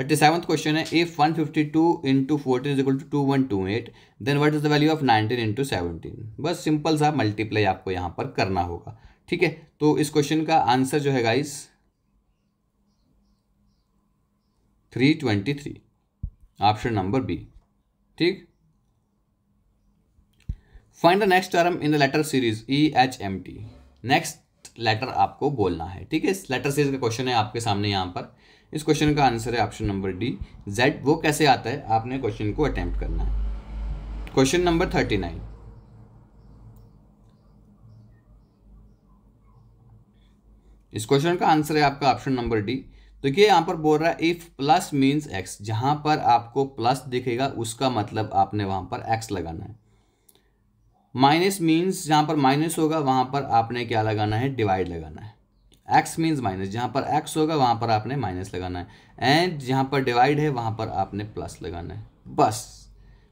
थर्टी सेवन क्वेश्चन है if one fifty two into fourteen is two two one two eight then what is the value of nineteen into seventeen बस सिंपल सा मल्टीप्लाई आपको यहाँ पर करना होगा ठीक है तो इस क्वेश्चन का आंसर जो है guys three twenty three option number B ठीक find the next term in the letter series E H M T next letter आपको बोलना है ठीक है इस लेटर सीरीज का क्वेश्चन है आपके सामने यहाँ पर इस क्वेश्चन का आंसर है ऑप्शन नंबर डी जेड वो कैसे आता है आपने क्वेश्चन को अटैम्प्ट करना है क्वेश्चन नंबर थर्टी नाइन इस क्वेश्चन का आंसर है आपका ऑप्शन नंबर डी तो ये यहाँ पर बोल रहा है इफ प्लस मीन्स एक्स जहाँ पर आपको प्लस दिखेगा उसका मतलब आपने वहाँ पर एक्स लगाना है माइनस मीन्स जहाँ पर माइनस होगा वहाँ पर आपने क्या लगाना है डिवाइड लगाना है एक्स मीन्स माइनस जहाँ पर एक्स होगा वहाँ पर आपने माइनस लगाना है एंड जहाँ पर डिवाइड है वहाँ पर आपने प्लस लगाना है बस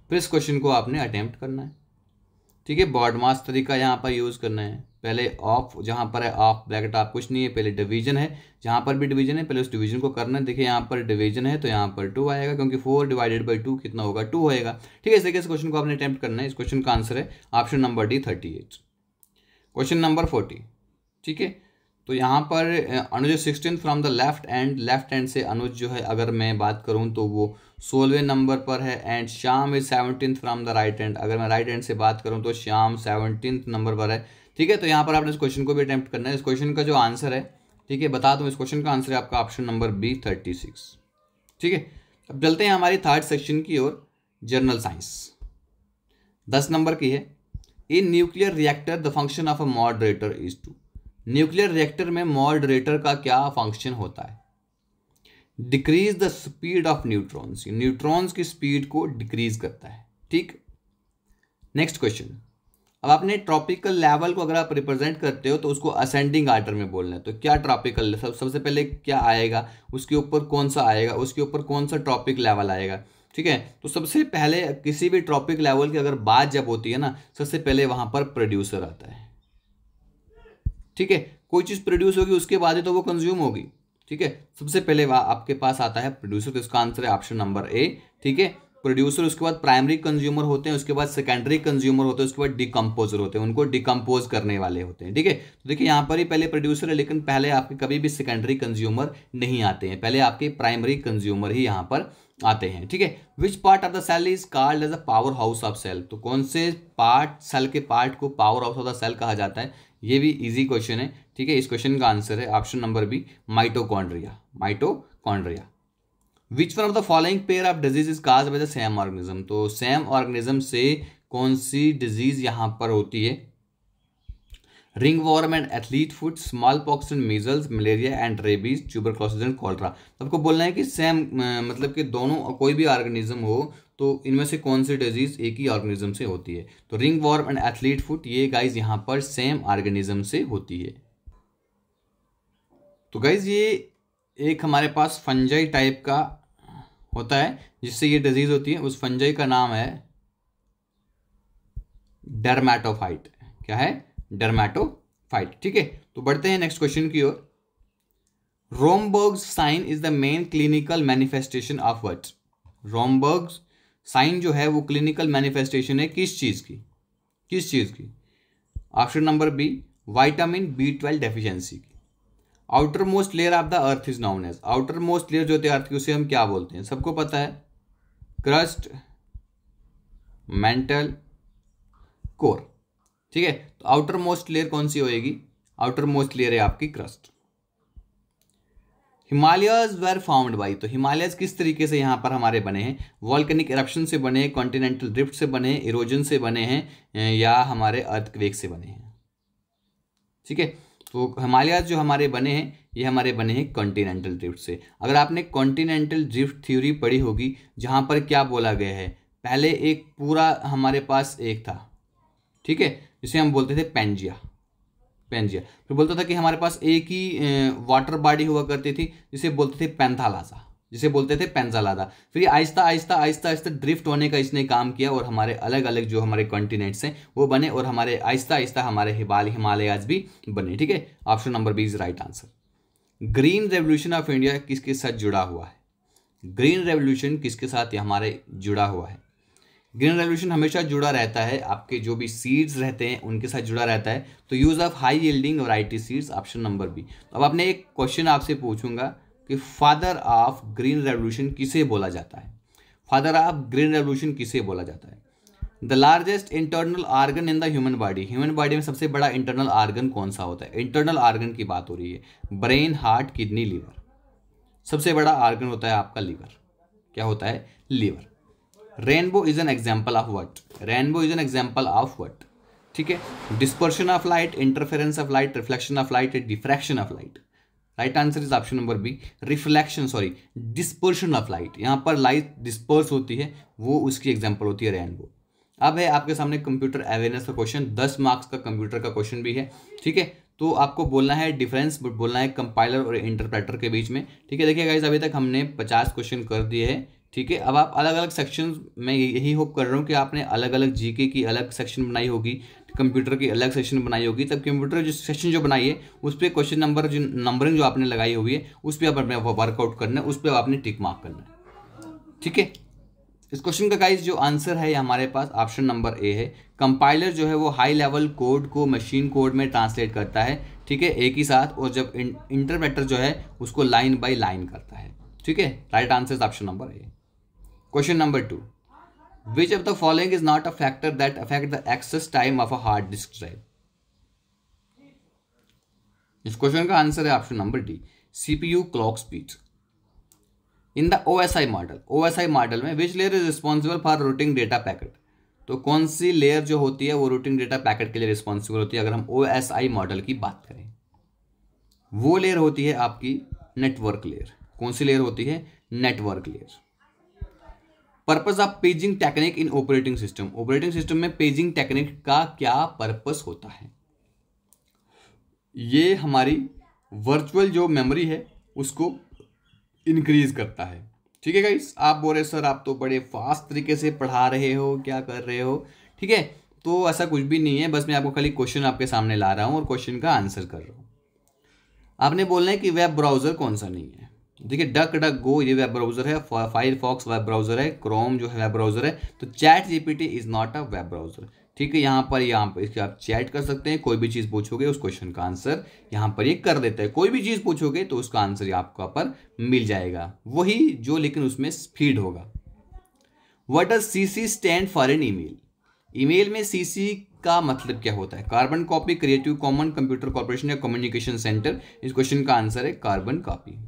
फिर इस क्वेश्चन को आपने अटैम्प्ट करना है ठीक है बॉडमास तरीका यहाँ पर यूज़ करना है पहले ऑफ जहाँ पर है ऑफ ब्रैकेट आप कुछ नहीं है पहले डिवीजन है जहाँ पर भी डिवीजन है पहले उस डिवीजन को करना है देखिए यहाँ पर डिवीजन है तो यहाँ पर टू आएगा क्योंकि फोर डिवाइडेड बाई टू कितना होगा टू होएगा ठीक है इस तरीके इस क्वेश्चन को आपने अटैम्प्ट करना है इस क्वेश्चन का आंसर है option number D thirty eight question number forty ठीक है तो यहाँ पर Anuj sixteen from the left end left end से अनुज जो है अगर मैं बात करूँ तो वो सोलहवें नंबर पर है and Shyam is seventeen from the right end अगर मैं राइट एंड से बात करूँ तो श्याम सेवनटीन नंबर पर है ठीक है तो यहाँ पर आपने इस क्वेश्चन को भी अटैम्प्ट करना है इस क्वेश्चन का जो आंसर है ठीक है बता दूँ इस क्वेश्चन का आंसर है आपका option number B thirty six ठीक है अब चलते हैं हमारी थर्ड सेक्शन की ओर जर्नल साइंस दस नंबर की है in nuclear reactor the function of a moderator is to nuclear reactor में मॉडरेटर का क्या फंक्शन होता है decrease the speed of neutrons neutrons की स्पीड को डिक्रीज करता है ठीक नेक्स्ट क्वेश्चन अब आपने ट्रॉपिकल लेवल को अगर आप रिप्रेजेंट करते हो तो उसको असेंडिंग आर्डर में बोलना है तो क्या ट्रॉपिकल सब सबसे पहले क्या आएगा उसके ऊपर कौन सा आएगा उसके ऊपर कौन सा ट्रॉपिक लेवल आएगा ठीक है तो सबसे पहले किसी भी ट्रॉपिक लेवल की अगर बात जब होती है ना सबसे पहले वहां पर प्रोड्यूसर आता है ठीक है कोई चीज़ प्रोड्यूस होगी उसके बाद ही तो वो कंज्यूम होगी ठीक है सबसे पहले आपके पास आता है प्रोड्यूसर तो इसका आंसर है ऑप्शन नंबर ए ठीक है प्रोड्यूसर उसके बाद प्राइमरी कंज्यूमर होते हैं उसके बाद सेकेंडरी कंज्यूमर होते हैं उसके बाद डिकम्पोजर होते हैं उनको डिकम्पोज करने वाले होते हैं ठीक है तो देखिए यहाँ पर ही पहले प्रोड्यूसर है लेकिन पहले आपके कभी भी सेकेंडरी कंज्यूमर नहीं आते हैं पहले आपके प्राइमरी कंज्यूमर ही यहाँ पर आते हैं ठीक है which part of the cell is called as a power house of cell तो कौन से पार्ट सेल के पार्ट को power house of the cell कहा जाता है ये भी इजी क्वेश्चन है ठीक है इस क्वेश्चन का आंसर है option number B mitochondria mitochondria which one of the following pair of disease is caused by the same organism तो सेम ऑर्गेनिज्म से कौन सी डिजीज यहां पर होती है ring worm and athlete foot small pox and measles malaria and rabies tuberculosis and cholera आपको बोलना है कि सेम मतलब कि दोनों कोई भी ऑर्गेनिज्म हो तो इनमें से कौन सी डिजीज़ एक ही ऑर्गेनिज्म से होती है तो ring worm and athlete foot ये गाइज यहाँ पर सेम ऑर्गेनिज्म से होती है तो गाइज ये एक हमारे पास फंजाई टाइप का होता है जिससे ये डिजीज़ होती है उस फंजाई का नाम है डरमेटोफाइट क्या है डरमेटोफाइट ठीक है तो बढ़ते हैं नेक्स्ट क्वेश्चन की ओर Romberg sign is the main clinical manifestation of what Romberg's sign जो है वो क्लिनिकल मैनिफेस्टेशन है किस चीज़ की किस चीज़ की option number B vitamin B twelve deficiency की outer most layer of the earth is known as outer most layer जो होती है अर्थ की उसे हम क्या बोलते हैं सबको पता है क्रस्ट मेंटल कोर ठीक है तो आउटर मोस्ट लेयर कौन सी होएगी आउटर मोस्ट लेयर है आपकी crust Himalayas were found by तो हिमालयस किस तरीके से यहाँ पर हमारे बने हैं वॉल्कनिक इरप्शन से बने कॉन्टिनेंटल ड्रिफ्ट से बने इरोजन से बने हैं या हमारे अर्थक्वेक से बने हैं ठीक है तो हिमालयस जो हमारे बने हैं ये हमारे बने हैं कॉन्टिनेंटल ड्रिफ्ट से अगर आपने कॉन्टिनेंटल ड्रिफ्ट थ्योरी पढ़ी होगी जहाँ पर क्या बोला गया है पहले एक पूरा हमारे पास एक था ठीक है जिसे हम बोलते थे पेंजिया पेंजिया फिर बोलता था कि हमारे पास एक ही वाटर बॉडी हुआ करती थी जिसे बोलते थे पेंथालाजा जिसे बोलते थे पेंजालादा फिर ये आहिस्ता आहिस्ता आहिस्ता आहिस्ता ड्रिफ्ट होने का इसने काम किया और हमारे अलग अलग जो हमारे कॉन्टिनेंट्स हैं वो बने और हमारे आहिस्ता आहिस्ता हमारे हिमाल हिमालयाज भी बने ठीक है option number B is right answer green revolution of India किसके साथ जुड़ा हुआ है ग्रीन रेवोल्यूशन किसके साथ हमारे जुड़ा हुआ है ग्रीन रेवल्यूशन हमेशा जुड़ा रहता है आपके जो भी सीड्स रहते हैं उनके साथ जुड़ा रहता है तो use of high yielding variety seeds option number B अब आपने एक क्वेश्चन आपसे पूछूंगा कि फादर ऑफ ग्रीन रेवल्यूशन किसे बोला जाता है फादर ऑफ ग्रीन रेवोल्यूशन किसे बोला जाता है the largest internal organ in the human body human body में सबसे बड़ा इंटरनल आर्गन कौन सा होता है इंटरनल आर्गन की बात हो रही है ब्रेन हार्ट किडनी लीवर सबसे बड़ा आर्गन होता है आपका लीवर क्या होता है liver rainbow is an example of what rainbow is an example of what ठीक है dispersion of light interference of light reflection of light diffraction of light right answer is option number B reflection sorry dispersion of light यहाँ पर light disperse होती है वो उसकी example होती है रेनबो अब है आपके सामने कंप्यूटर अवेयरनेस का क्वेश्चन दस मार्क्स का कंप्यूटर का क्वेश्चन भी है ठीक है तो आपको बोलना है डिफरेंस बोलना है कंपाइलर और इंटरप्रेटर के बीच में ठीक है देखिए गाइज अभी तक हमने पचास क्वेश्चन कर दिए हैं ठीक है अब आप अलग अलग सेक्शन में यही होप कर रहा हूँ कि आपने अलग अलग जीके की अलग सेक्शन बनाई होगी कंप्यूटर की अलग सेक्शन बनाई होगी तब कंप्यूटर जो सेक्शन जो बनाई है उस पर क्वेश्चन नंबर जो नंबरिंग जो आपने लगाई हुई है उस पर आप अपने वर्कआउट करना है उस पर आपने टिक मार्क करना है ठीक है इस क्वेश्चन का गाइस जो आंसर है हमारे पास ऑप्शन नंबर ए है कंपाइलर जो है वो हाई लेवल कोड को मशीन कोड में ट्रांसलेट करता है ठीक है एक ही साथ और जब इंटरप्रेटर जो है उसको लाइन बाई लाइन करता है ठीक है right answer option number A question number two which of the following is not a factor that affect the access time of a hard disk drive इस क्वेश्चन का answer है option number D CPU clock speed in the OSI model OSI model में which layer is responsible for routing data packet तो कौन सी layer जो होती है वो रूटिंग डेटा पैकेट के लिए रिस्पॉन्सिबल होती है अगर हम ओएसआई मॉडल की बात करें वो लेयर होती है आपकी नेटवर्क लेयर कौन सी लेयर होती है network layer purpose of paging technique in operating system operating system में पेजिंग टेक्निक का क्या पर्पज होता है ये हमारी वर्चुअल जो मेमोरी है उसको इंक्रीज करता है ठीक है गाइस आप बोल रहे सर आप तो बड़े फास्ट तरीके से पढ़ा रहे हो क्या कर रहे हो ठीक है तो ऐसा कुछ भी नहीं है बस मैं आपको खाली क्वेश्चन आपके सामने ला रहा हूँ और क्वेश्चन का आंसर कर रहा हूँ आपने बोलना है कि वेब ब्राउज़र कौन सा नहीं है देखिए डक डक गो ये वेब ब्राउज़र है फायर फॉक्स वेब ब्राउज़र है क्रोम जो है वेब ब्राउज़र है तो ChatGPT is not a web browser ठीक है यहाँ पर यहाँ पर इसके आप चैट कर सकते हैं कोई भी चीज़ पूछोगे उस क्वेश्चन का आंसर यहाँ पर ये कर देता है कोई भी चीज़ पूछोगे तो उसका आंसर आपको पर मिल जाएगा वही जो लेकिन उसमें स्पीड होगा what does C C stand for in email email में सीसी का मतलब क्या होता है carbon copy creative common computer corporation या कम्युनिकेशन सेंटर इस क्वेश्चन का आंसर है कार्बन कॉपी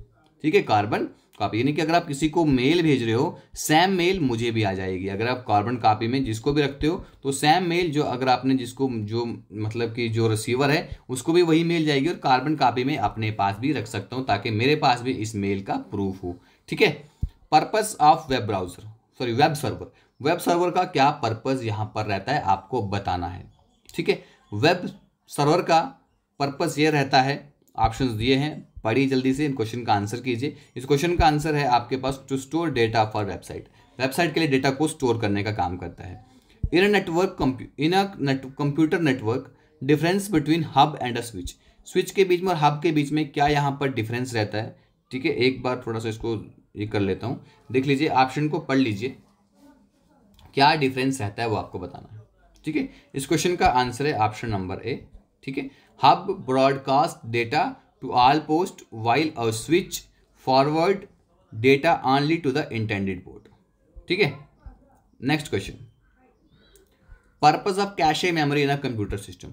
ठीक है कार्बन कॉपी यानी कि अगर आप किसी को मेल भेज रहे हो सैम मेल मुझे भी आ जाएगी अगर आप कार्बन कॉपी में जिसको भी रखते हो तो सैम मेल जो अगर आपने जिसको जो मतलब कि जो रिसीवर है उसको भी वही मेल जाएगी और कार्बन कॉपी में अपने पास भी रख सकता हूँ ताकि मेरे पास भी इस मेल का प्रूफ हो ठीक है purpose of web browser sorry web server web server का क्या पर्पज यहाँ पर रहता है आपको बताना है ठीक है वेब सर्वर का पर्पज यह रहता है ऑप्शन दिए हैं पढ़िए जल्दी से इन क्वेश्चन का आंसर कीजिए इस क्वेश्चन का आंसर है आपके पास to store data for website website के लिए डेटा को स्टोर करने का काम करता है in a network in a computer network difference between hub and a switch switch के बीच में और हब के बीच में क्या यहाँ पर डिफरेंस रहता है ठीक है एक बार थोड़ा सा इसको ये कर लेता हूँ देख लीजिए ऑप्शन को पढ़ लीजिए क्या डिफरेंस रहता है वो आपको बताना है ठीक है इस क्वेश्चन का आंसर है ऑप्शन नंबर ए ठीक है hub broadcast data to all post while a switch forward data only to the intended port ठीक है next question purpose of cache memory in a computer system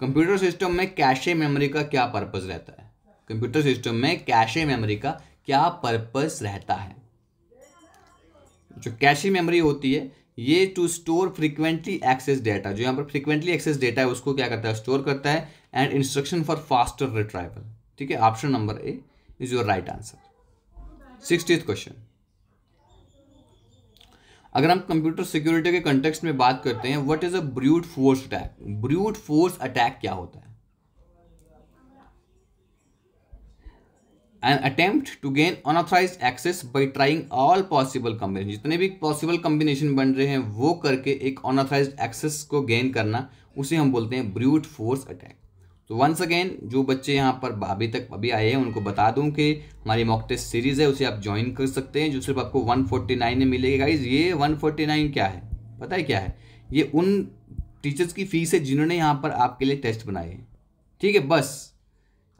computer system में cache memory का क्या purpose रहता है computer system में cache memory का क्या पर्पज रहता है जो कैशे मेमोरी होती है ये to store frequently access data जो यहां पर फ्रीक्वेंटली एक्सेस डेटा है उसको क्या करता है स्टोर करता है and instruction for faster retrieval ठीक है option number A is your right answer sixtieth question अगर हम कंप्यूटर सिक्योरिटी के कंटेक्स्ट में बात करते हैं what is a brute force attack brute force attack क्या होता है an attempt to gain unauthorized access by trying all possible combination जितने भी पॉसिबल कॉम्बिनेशन बन रहे हैं वो करके एक अनऑथराइज एक्सेस को गेन करना उसे हम बोलते हैं ब्रूट फोर्स अटैक तो वंस अगेन जो बच्चे यहाँ पर अभी तक अभी आए हैं उनको बता दूं कि हमारी मॉक टेस्ट सीरीज़ है उसे आप ज्वाइन कर सकते हैं जो सिर्फ आपको 149 में मिलेगी गाइज ये 149 क्या है पता है क्या है ये उन टीचर्स की फ़ीस है जिन्होंने यहाँ पर आपके लिए टेस्ट बनाए हैं ठीक है बस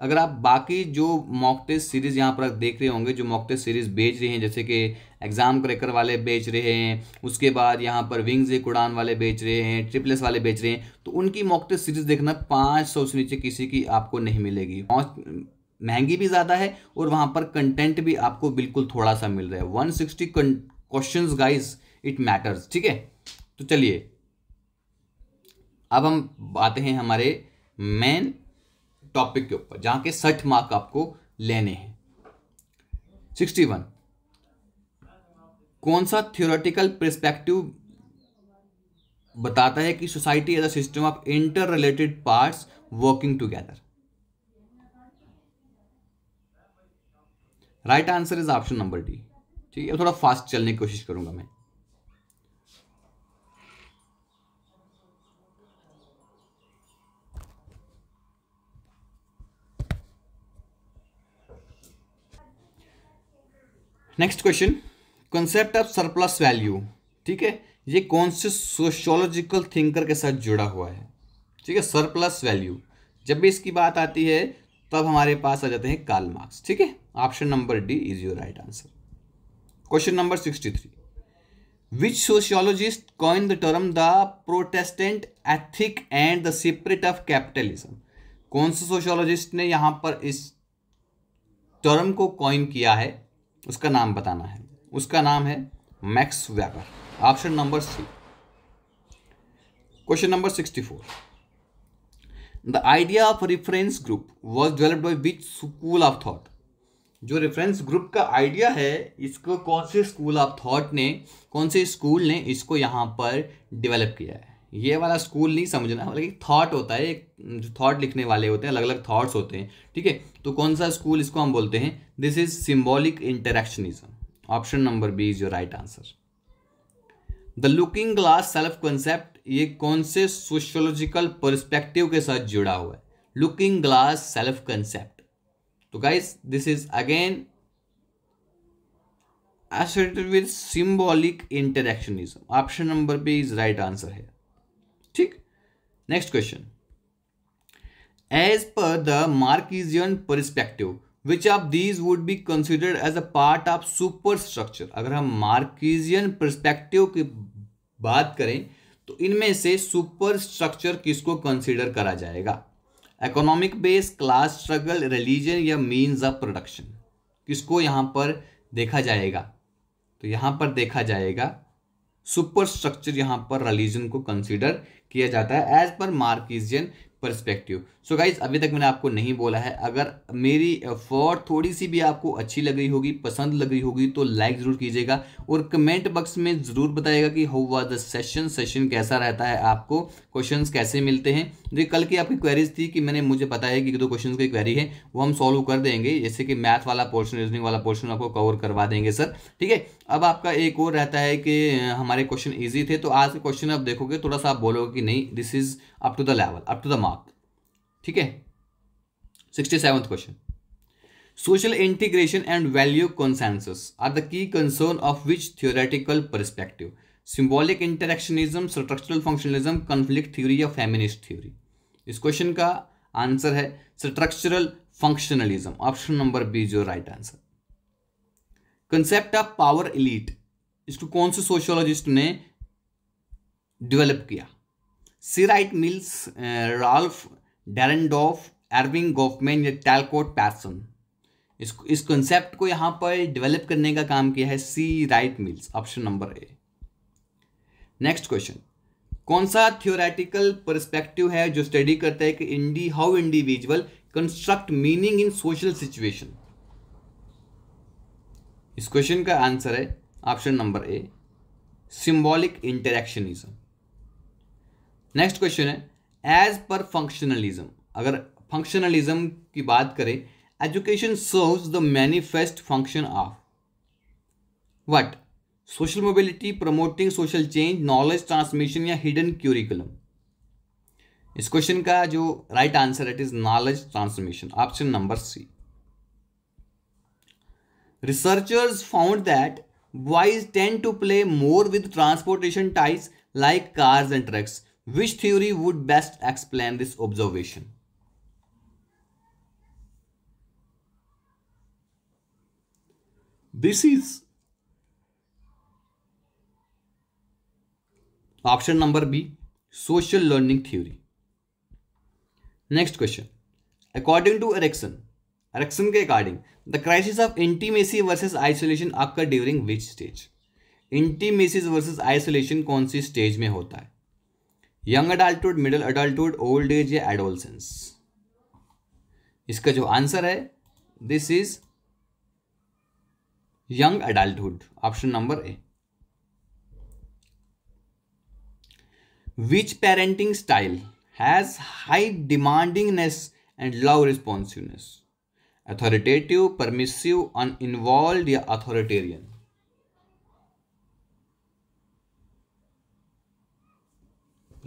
अगर आप बाकी जो मॉक टेस्ट सीरीज़ यहाँ पर देख रहे होंगे जो मॉक टेस्ट सीरीज़ बेच रहे हैं जैसे कि एग्ज़ाम क्रैकर वाले बेच रहे हैं उसके बाद यहाँ पर विंग्स एक उड़ान वाले बेच रहे हैं ट्रिपलेस वाले बेच रहे हैं तो उनकी मॉक टेस्ट सीरीज़ देखना पाँच सौ से नीचे किसी की आपको नहीं मिलेगी महंगी भी ज़्यादा है और वहाँ पर कंटेंट भी आपको बिल्कुल थोड़ा सा मिल रहा है one sixty question guys it matters ठीक है तो चलिए अब हम आते हैं हमारे मेन टॉपिक के ऊपर जहां के सठ मार्क आपको लेने हैं सिक्सटी वन कौन सा थियोरेटिकल परस्पेक्टिव बताता है कि society as a system of inter related parts working together right answer is option number D ठीक है थोड़ा फास्ट चलने की कोशिश करूंगा मैं next question concept of surplus value ठीक है ये कौन से सोशोलॉजिकल थिंकर के साथ जुड़ा हुआ है ठीक है सरप्लस वैल्यू जब भी इसकी बात आती है तब हमारे पास आ जाते हैं कार्ल मार्क्स ठीक है option number D is your right answer question number sixty three which sociologist coin the term the Protestant ethic and the spirit of capitalism कौन से सोशियोलॉजिस्ट ने यहां पर इस टर्म को कॉइन किया है उसका नाम बताना है उसका नाम है Max Weber option number C question number sixty four the idea of reference group was developed by which school of thought जो रेफरेंस ग्रुप का आइडिया है इसको कौन से स्कूल ऑफ थॉट ने कौन से स्कूल ने इसको यहाँ पर डेवलप किया है ये वाला स्कूल नहीं समझना मतलब एक थॉट होता है एक जो थॉट लिखने वाले होते हैं अलग अलग थॉट्स होते हैं ठीक है तो कौन सा स्कूल इसको हम बोलते हैं this is symbolic interactionism option number B is your right answer the looking glass self concept ये कौन से सोशोलॉजिकल परस्पेक्टिव के साथ जुड़ा हुआ है लुकिंग ग्लास सेल्फ कंसेप्ट तो guys this is again associated with symbolic interactionism option number B is right answer है ठीक नेक्स्ट क्वेश्चन एज पर the Marxian perspective which of these would be considered as a part of super structure अगर हम मार्किजियन perspective की बात करें तो इनमें से सुपर स्ट्रक्चर किसको कंसिडर करा जाएगा economic base class struggle religion या मीन्स ऑफ प्रोडक्शन किसको यहां पर देखा जाएगा तो यहां पर देखा जाएगा सुपर स्ट्रक्चर यहाँ पर रिलीजन को कंसिडर किया जाता है एज पर मार्किजियन परस्पेक्टिव सो गाइज अभी तक मैंने आपको नहीं बोला है अगर मेरी फॉर थोड़ी सी भी आपको अच्छी लग रही होगी पसंद लग रही होगी तो लाइक ज़रूर कीजिएगा और कमेंट बॉक्स में ज़रूर बताइएगा कि how was the session session कैसा रहता है आपको क्वेश्चन कैसे मिलते हैं जो कल की आपकी क्वेरीज थी कि मैंने मुझे पता है कि दो क्वेश्चन की क्वेरी है वो हम सॉल्व कर देंगे जैसे कि मैथ वाला पोर्शन रीजनिंग वाला पोर्शन आपको कवर करवा देंगे सर ठीक है अब आपका एक और रहता है कि हमारे क्वेश्चन ईजी थे तो आज के क्वेश्चन आप देखोगे थोड़ा सा आप बोलोगे कि नहीं this is up to the level up to the mark ठीक है sixty seven question social integration and value consensus are the key concern of which theoretical perspective symbolic interactionism structural functionalism conflict theory या feminist theory इस question का answer है structural functionalism option number B जो right answer concept of power elite इसको कौन से sociologist ने develop किया C Wright Mills Ralph Dahrendorf एरविंग Irving या टैलकोट पैसन इस कंसेप्ट कॉन्सेप्ट को यहाँ पर डेवलप करने का काम किया है C Wright Mills option number A next question कौन सा थियोरेटिकल परस्पेक्टिव है जो स्टडी करता है कि इंडी how individual construct meaning in social situation इस क्वेश्चन का आंसर है option number A symbolic interactionism next question है एज पर फंक्शनलिज्म अगर फंक्शनलिज्म की बात करें education serves the manifest function of what social mobility promoting social change knowledge transmission या hidden curriculum इस क्वेश्चन का जो right answer it is knowledge transmission option number C researchers found that boys tend to play more with transportation types like cars and trucks Which theory would best explain this observation? This is option number B, social learning theory. Next question. According to Erickson, Erickson ke according, the crisis of intimacy versus isolation occur during which stage? Intimacy versus isolation कौन सी stage में होता है young adulthood middle adulthood old age या adolescence इसका जो आंसर है this is young adulthood option number A which parenting style has high demandingness and love responsiveness authoritative permissive uninvolved या authoritarian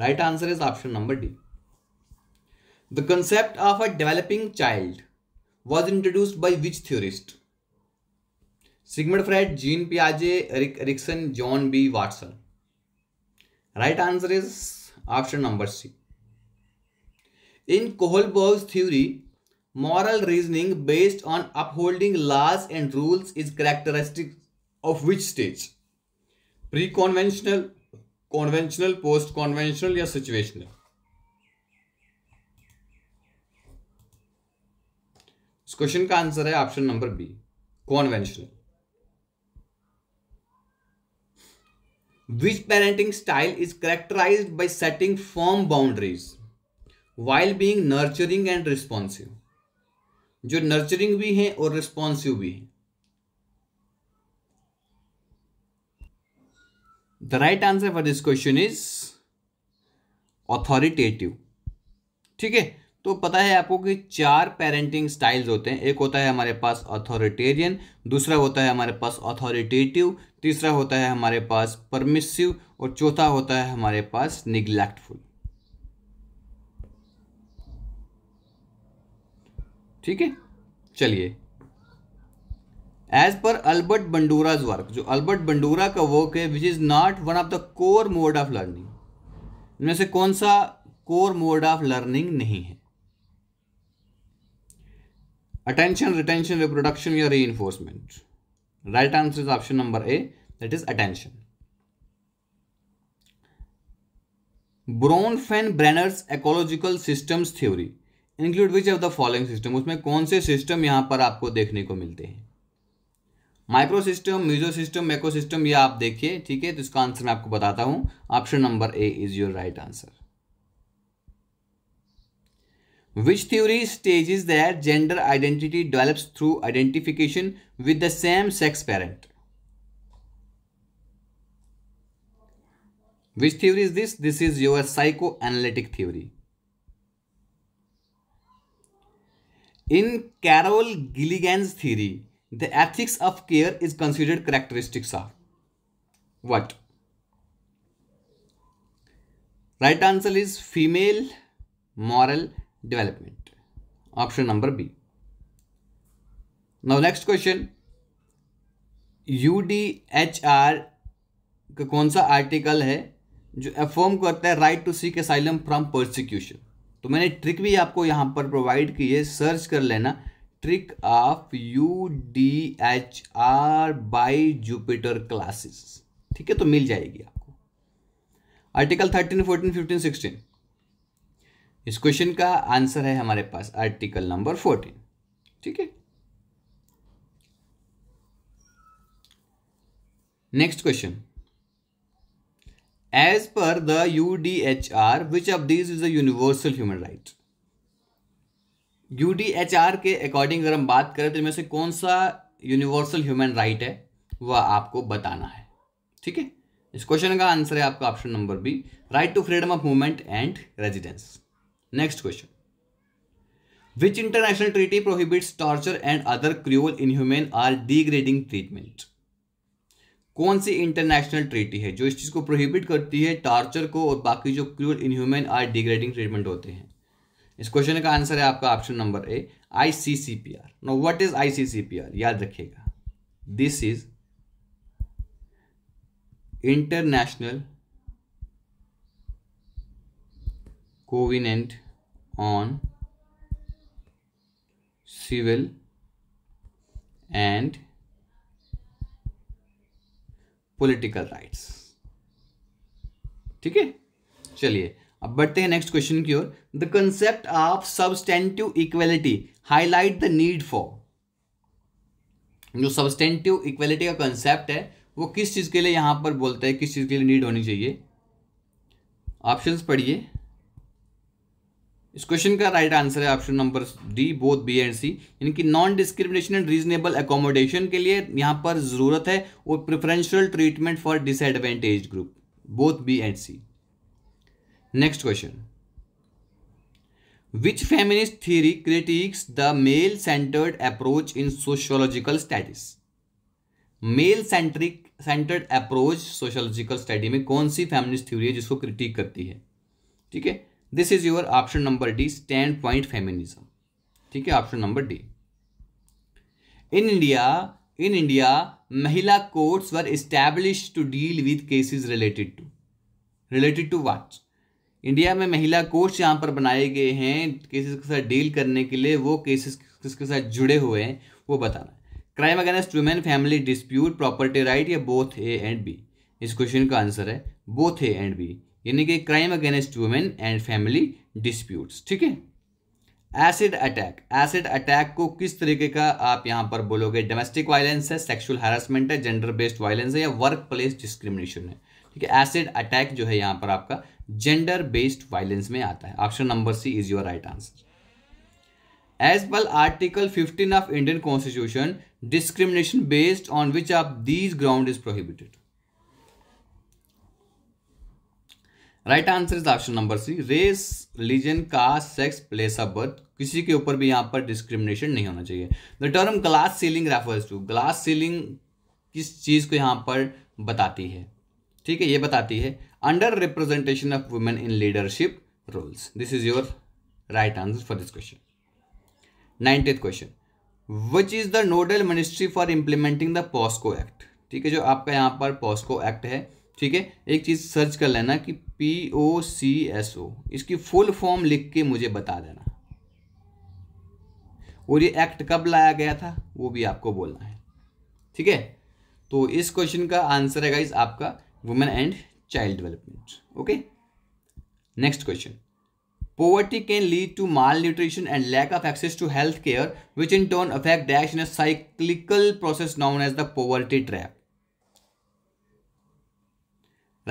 Right answer is option number D. The concept of a developing child was introduced by which theorist? Sigmund Freud, Jean Piaget, Eric Erickson, John B. Watson. Right answer is option number C. In Kohlberg's theory, moral reasoning based on upholding laws and rules is characteristic of which stage? Pre-conventional, conventional post conventional या situational इस question का answer है option number B conventional which parenting style is characterize by setting form boundaries while being nurturing and responsive जो nurturing भी है और responsive भी है the right answer for this question is authoritative ठीक है तो पता है आपको कि चार पेरेंटिंग स्टाइल्स होते हैं एक होता है हमारे पास अथॉरिटेरियन दूसरा होता है हमारे पास अथॉरिटेटिव तीसरा होता है हमारे पास परमिसिव और चौथा होता है हमारे पास निग्लेक्टफुल ठीक है चलिए एज पर अल्बर्ट बंडूराज वर्क जो अल्बर्ट बंडूरा का वर्क है which is not one of the core mode of learning इनमें से कौन सा कोर मोड ऑफ लर्निंग नहीं है अटेंशन रिटेंशन रिप्रोडक्शन या reinforcement right answer is option number A that is attention Bronfenbrenner's ecological systems theory include which of the following system उसमें कौन से सिस्टम यहां पर आपको देखने को मिलते हैं micro system meso system macro system यह आप देखिए ठीक है तो इसका आंसर मैं आपको बताता हूं option number A is your right answer which theory stage is that gender identity develops through identification with the same sex parent which theory is this this is your psychoanalytic theory in carol gilligan's theory the ethics of care is considered characteristics of what right answer is female moral development option number b now next question UDHR का कौन सा article है जो affirm करता है right to seek asylum from prosecution तो मैंने trick भी आपको यहाँ पर प्रोवाइड की है सर्च कर लेना trick of U D H R by Jupiter classes ठीक है तो मिल जाएगी आपको article thirteen fourteen fifteen sixteen इस क्वेश्चन का आंसर है हमारे पास आर्टिकल नंबर फोर्टीन ठीक है नेक्स्ट क्वेश्चन एज पर the U D H R which of this is a universal human right U K according अगर हम बात करें तो इनमें से कौन सा यूनिवर्सल ह्यूमन राइट है वह आपको बताना है ठीक है इस क्वेश्चन का आंसर है आपका option number B right to freedom of movement and residence next question which international treaty prohibits torture and other cruel inhuman or degrading treatment कौन सी इंटरनेशनल ट्रीटी है जो इस चीज़ को प्रोहिबिट करती है टॉर्चर को और बाकी जो cruel inhuman or degrading treatment होते हैं इस क्वेश्चन का आंसर है आपका option number A ICCPR no what is I C C P R याद रखिएगा this is international covenant on civil and political rights ठीक है चलिए अब बढ़ते हैं नेक्स्ट क्वेश्चन की ओर the concept of substantive equality highlight the need for जो सबस्टेंटिव इक्वेलिटी का कंसेप्ट है वो किस चीज़ के लिए यहां पर बोलता है किस चीज़ के लिए नीड होनी चाहिए ऑप्शंस पढ़िए इस क्वेश्चन का राइट right आंसर है option number D both B and C यानी कि non discrimination and reasonable accommodation के लिए यहां पर ज़रूरत है और preferential treatment for disadvantage group both B and C next question which feminist theory critics the male centred approach in sociological studies male centric centred approach sociological study में कौन सी feminist theory है जिसको क्रिटिक करती है ठीक है this is your option number D standpoint feminism ठीक है option number D in India in India महिला courts were establish to deal with cases related to related to what India में महिला कोच यहाँ पर बनाए गए हैं केसेस के साथ डील करने के लिए वो केसेस किसके साथ जुड़े हुए हैं वो बताना crime against women family dispute property right या बोथ ए एंड बी इस क्वेश्चन का आंसर है बोथ ए एंड बी यानी कि crime against women and family disputes ठीक है एसिड अटैक एसिड अटैक को किस तरीके का आप यहाँ पर बोलोगे डोमेस्टिक वायलेंस है सेक्सुअल हेरासमेंट है जेंडर बेस्ड वायलेंस है या वर्क प्लेस डिस्क्रिमिनेशन है ठीक है एसिड अटैक जो है यहाँ पर आपका जेंडर बेस्ड वायलेंस में आता है option number C is your right answer as पर article 15 of Indian constitution discrimination based on which of these ground is prohibited right answer is option number C race religion caste sex place of birth किसी के ऊपर भी यहां पर discrimination नहीं होना चाहिए the term glass ceiling refers to glass ceiling किस चीज़ को यहां पर बताती है ठीक है ये बताती है under representation of women in leadership roles this is your right answer for this question 90th question which is the nodal ministry for implementing the POSCO act ठीक है जो आपका यहाँ पर पॉस्को एक्ट है ठीक है एक चीज़ सर्च कर लेना कि P O C S O इसकी फुल फॉर्म लिख के मुझे बता देना और ये एक्ट कब लाया गया था वो भी आपको बोलना है ठीक है तो इस क्वेश्चन का आंसर है गाइज आपका women and child development okay next question poverty can lead to malnutrition and lack of access to health care which in turn affect dash in a cyclical process known as the poverty trap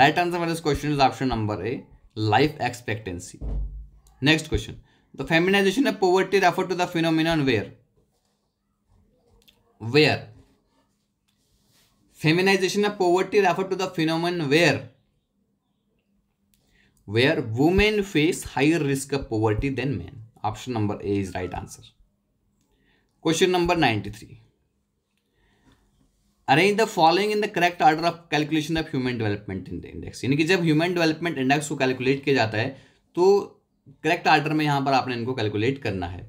right answer for this question is option number a life expectancy next question the feminization of poverty refer to the phenomenon where where feminization of poverty refer to the phenomenon where women face face risk of poverty then man option number A is right answer question number ninety three arrange the following in the correct order of calculation of human development index यानी कि जब human development index को calculate किया जाता है तो correct order में यहां पर आपने इनको कैलकुलेट करना है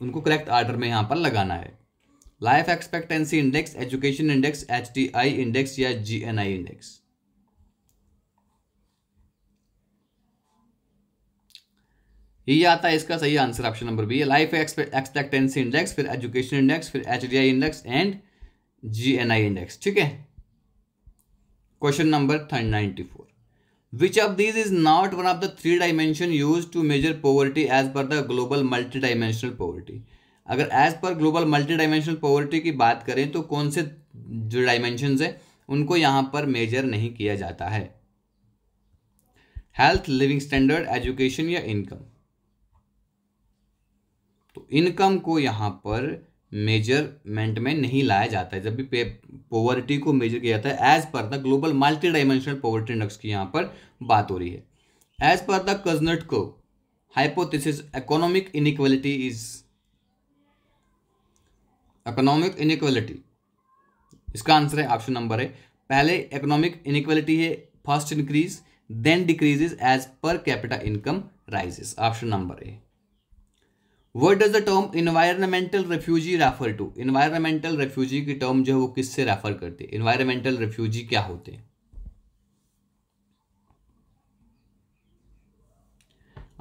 उनको करेक्ट ऑर्डर में यहां पर लगाना है life expectancy index education index H index या जी इंडेक्स ये आता है इसका सही आंसर option number B life expectancy index फिर एजुकेशन इंडेक्स फिर H index and G index ठीक है question number third which of these is not one of the three dimension use to measure poverty as पर the global multidimensional poverty अगर as पर global multidimensional poverty की बात करें तो कौन से जो डायमेंशन है उनको यहां पर मेजर नहीं किया जाता है हेल्थ लिविंग स्टैंडर्ड एजुकेशन या इनकम इनकम को यहाँ पर मेजरमेंट में नहीं लाया जाता है जब भी पोवर्टी को मेजर किया जाता है एज पर the global multidimensional poverty index की यहाँ पर बात हो रही है एज पर द कजनट को hypothesis economic inequality is economic inequality इसका आंसर है ऑप्शन नंबर है पहले इकोनॉमिक इनिक्वलिटी है first increase then decreases as per capital income rises option number A what does the term environmental refugee refer to environmental refugee की term जो है वो किससे रेफर करते हैं इन्वायरमेंटल रेफ्यूजी क्या होते हैं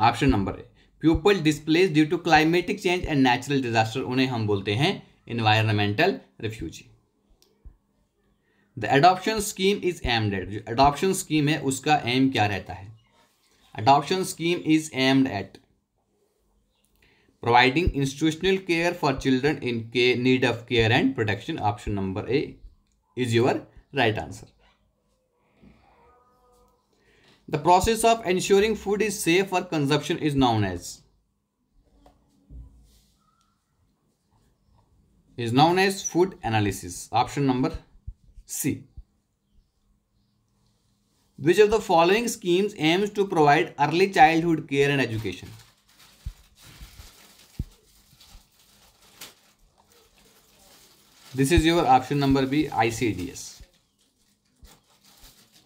option number A people displace due to climatic change and natural disaster उन्हें हम बोलते हैं environmental refugee the adoption scheme is aimed at जो एडॉप्शन स्कीम है उसका एम क्या रहता है adoption scheme is aimed at providing institutional care for children in need of care and protection option number a is your right answer the process of ensuring food is safe for consumption is known as is known as food analysis option number c which of the following schemes aims to provide early childhood care and education this is your option number B I C D S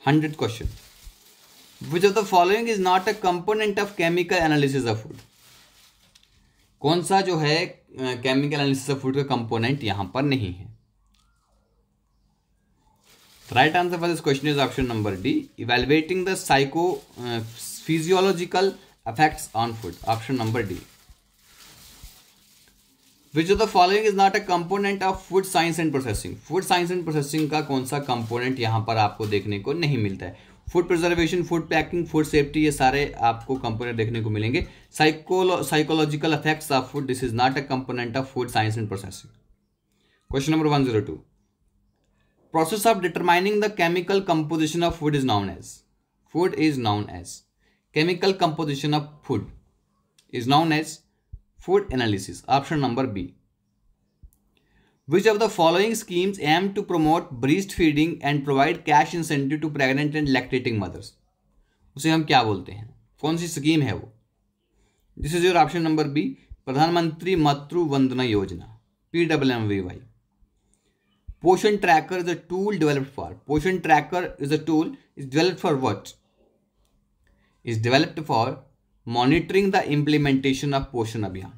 hundred question which of the following is not a component of chemical analysis of food कौन सा जो है chemical analysis of food का component यहां पर नहीं है right answer for this question is option number D evaluating the psychophysiological affects on food option number D which of the following is not a component of food science and processing food science and processing का कौन सा component यहाँ पर आपको देखने को नहीं मिलता है food preservation food packing food safety ये सारे आपको कंपोनेंट देखने को मिलेंगे साइकोलो psychological effects of food this is not a component of food science and processing question number one zero two process of determining the chemical composition of food is known as food is known as chemical composition of food is known as food analysis option number B which of the following schemes M to promote breastfeeding and provide cash incentive to pregnant and lactating mothers उसे हम क्या बोलते हैं कौन सी scheme है वो this is your option number B Pradhan Mantri Matru Vandana Yojana P W M V Y Poshan tracker is a tool developed for Poshan tracker is a tool is developed for what is developed for monitoring the implementation of Poshan Abhiyaan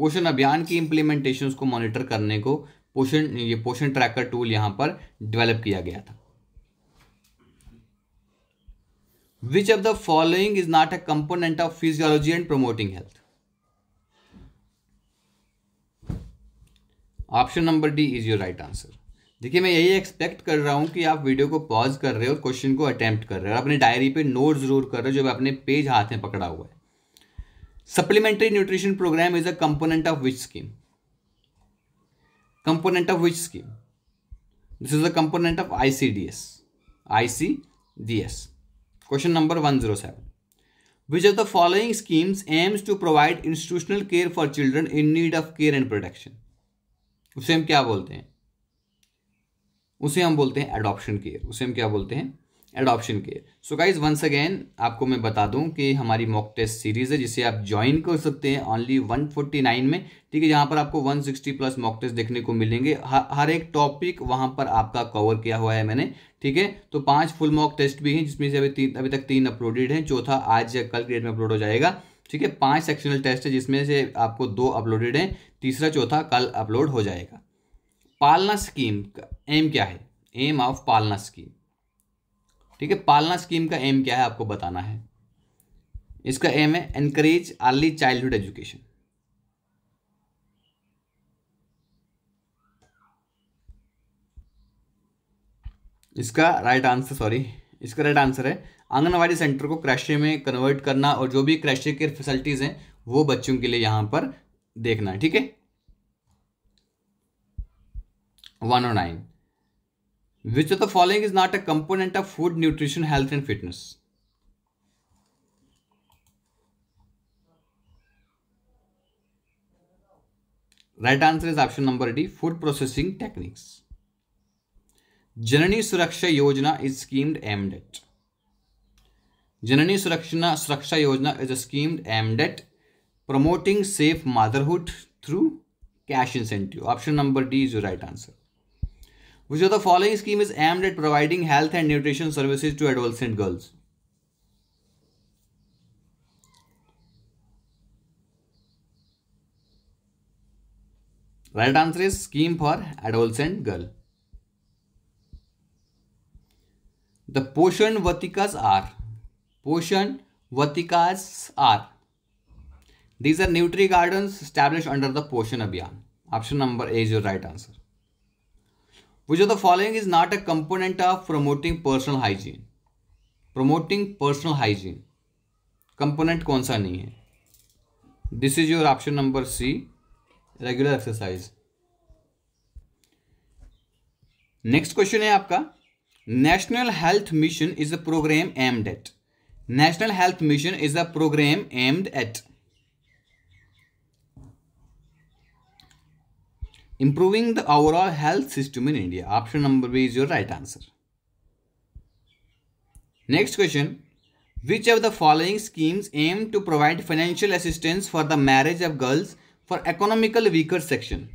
पोषण अभियान की implementation को monitor करने को पोषण ये पोषण tracker tool यहाँ पर डेवलप किया गया था which of the following is not a component of physiology and promoting health option number D is your right answer देखिए मैं यही एक्सपेक्ट कर रहा हूं कि आप वीडियो को पॉज कर रहे हो क्वेश्चन को अटेम्प्ट कर रहे हो और अपने डायरी पे नोट जरूर कर रहे हो जब अपने पेज हाथ में पकड़ा हुआ है supplementary nutrition programme is a component of which scheme component of which scheme this is a component of ICDS ICDS question number one zero seven which of the following schemes aims to provide institutional care for children in need of care and protection उसे हम क्या बोलते हैं उसे हम बोलते हैं adoption care उसे हम क्या बोलते हैं एडॉप्शन के सो गाइज वंस अगेन आपको मैं बता दूं कि हमारी मॉक टेस्ट सीरीज़ है जिसे आप ज्वाइन कर सकते हैं ओनली 149 में ठीक है जहां पर आपको 160 प्लस मॉक टेस्ट देखने को मिलेंगे हर एक टॉपिक वहां पर आपका कवर किया हुआ है मैंने ठीक है तो पांच फुल मॉक टेस्ट भी हैं जिसमें से अभी तीन अभी तक तीन अपलोडेड हैं चौथा आज या कल डेट में अपलोड हो जाएगा ठीक है पाँच सेक्शनल टेस्ट है जिसमें से आपको दो अपलोडेड हैं तीसरा चौथा कल अपलोड हो जाएगा पालना स्कीम का एम क्या है एम ऑफ पालना स्कीम ठीक है पालना स्कीम का एम क्या है आपको बताना है इसका एम है एनकरेज अर्ली चाइल्डहुड एजुकेशन इसका राइट आंसर सॉरी इसका राइट आंसर है आंगनवाड़ी सेंटर को क्रैशे में कन्वर्ट करना और जो भी क्रैशे केयर फैसिलिटीज़ हैं वो बच्चों के लिए यहां पर देखना है ठीक है one O nine Which of the following is not a component of food, nutrition, health and fitness? Right answer is option number D, food processing techniques. Janani Suraksha Yojana is schemed aimed at. Janani Suraksha, Suraksha Yojana is a scheme aimed at promoting safe motherhood through cash incentive. Option number D is your right answer. Which of the following scheme is aimed at providing health and nutrition services to adolescent girls? Right answer is scheme for adolescent girl. The potion vatikas are potion vatikas are these are nutri gardens established under the potion abhiyan. Option number A is your right answer. which of the following is not a component of promoting personal hygiene promoting personal hygiene component kaun sa nahi hai this is your option number c regular exercise next question है आपका national health mission is a programme aimed at national health mission is a programme aimed at Improving the overall health system in India. Option number B is your right answer. Next question. Which of the following schemes aim to provide financial assistance for the marriage of girls for economically weaker section?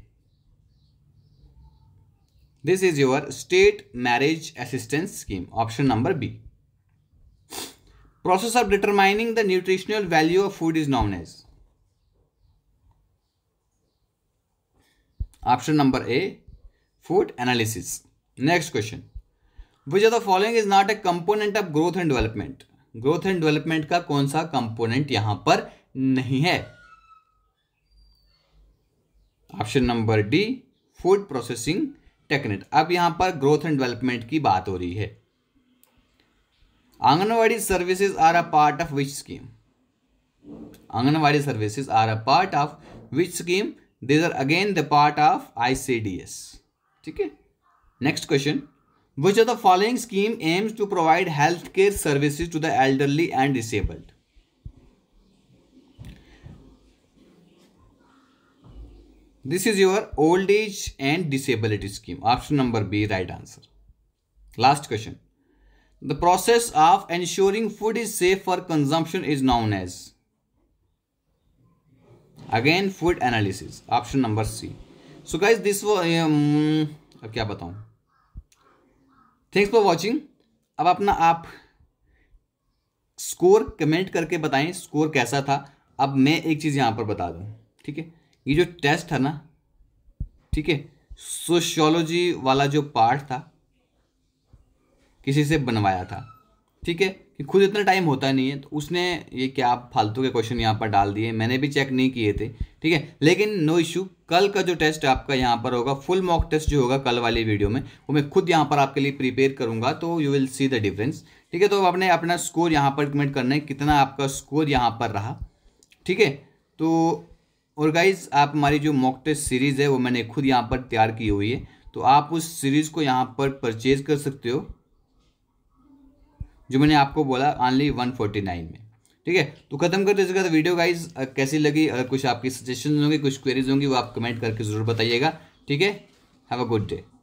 This is your state marriage assistance scheme. Option number B. Process of determining the nutritional value of food is known as. Option number A food analysis next question which of the following is not a component of growth and development growth and development का कौन सा component यहां पर नहीं है option number D food processing technique अब यहां पर ग्रोथ एंड डेवलपमेंट की बात हो रही है anganwadi services are a part of which scheme anganwadi services are a part of which scheme these are again the part of ICDS. Okay. Next question. Which of the following scheme aims to provide healthcare services to the elderly and disabled? This is your old age and disability scheme. Option number B, right answer. Last question. The process of ensuring food is safe for consumption is known as again food analysis option number C so guys this वो अब क्या बताऊं thanks for watching अब अपना आप score comment करके बताएं score कैसा था अब मैं एक चीज़ यहां पर बता दूँ ठीक है ये जो टेस्ट था ना ठीक है सोशोलॉजी वाला जो पार्ट था किसी से बनवाया था ठीक है कि खुद इतना टाइम होता नहीं है तो उसने ये क्या आप फालतू के क्वेश्चन यहाँ पर डाल दिए मैंने भी चेक नहीं किए थे ठीक है लेकिन नो इशू कल का जो टेस्ट आपका यहाँ पर होगा फुल मॉक टेस्ट जो होगा कल वाली वीडियो में वो मैं खुद यहाँ पर आपके लिए प्रिपेयर करूँगा तो you will see the difference ठीक है तो आपने अपना स्कोर यहाँ पर कमेंट करना है कितना आपका स्कोर यहाँ पर रहा ठीक है तो और गाइज आप हमारी जो मॉक टेस्ट सीरीज़ है वो मैंने खुद यहाँ पर तैयार की हुई है तो आप उस सीरीज़ को यहाँ पर परचेज कर सकते हो जो मैंने आपको बोला ऑनली वन फोर्टी नाइन में ठीक है तो खत्म करते इसके बाद वीडियो गाइज कैसी लगी अगर कुछ आपकी सजेशन होंगे कुछ क्वेरीज होंगी वो आप कमेंट करके ज़रूर बताइएगा ठीक है हैव अ गुड डे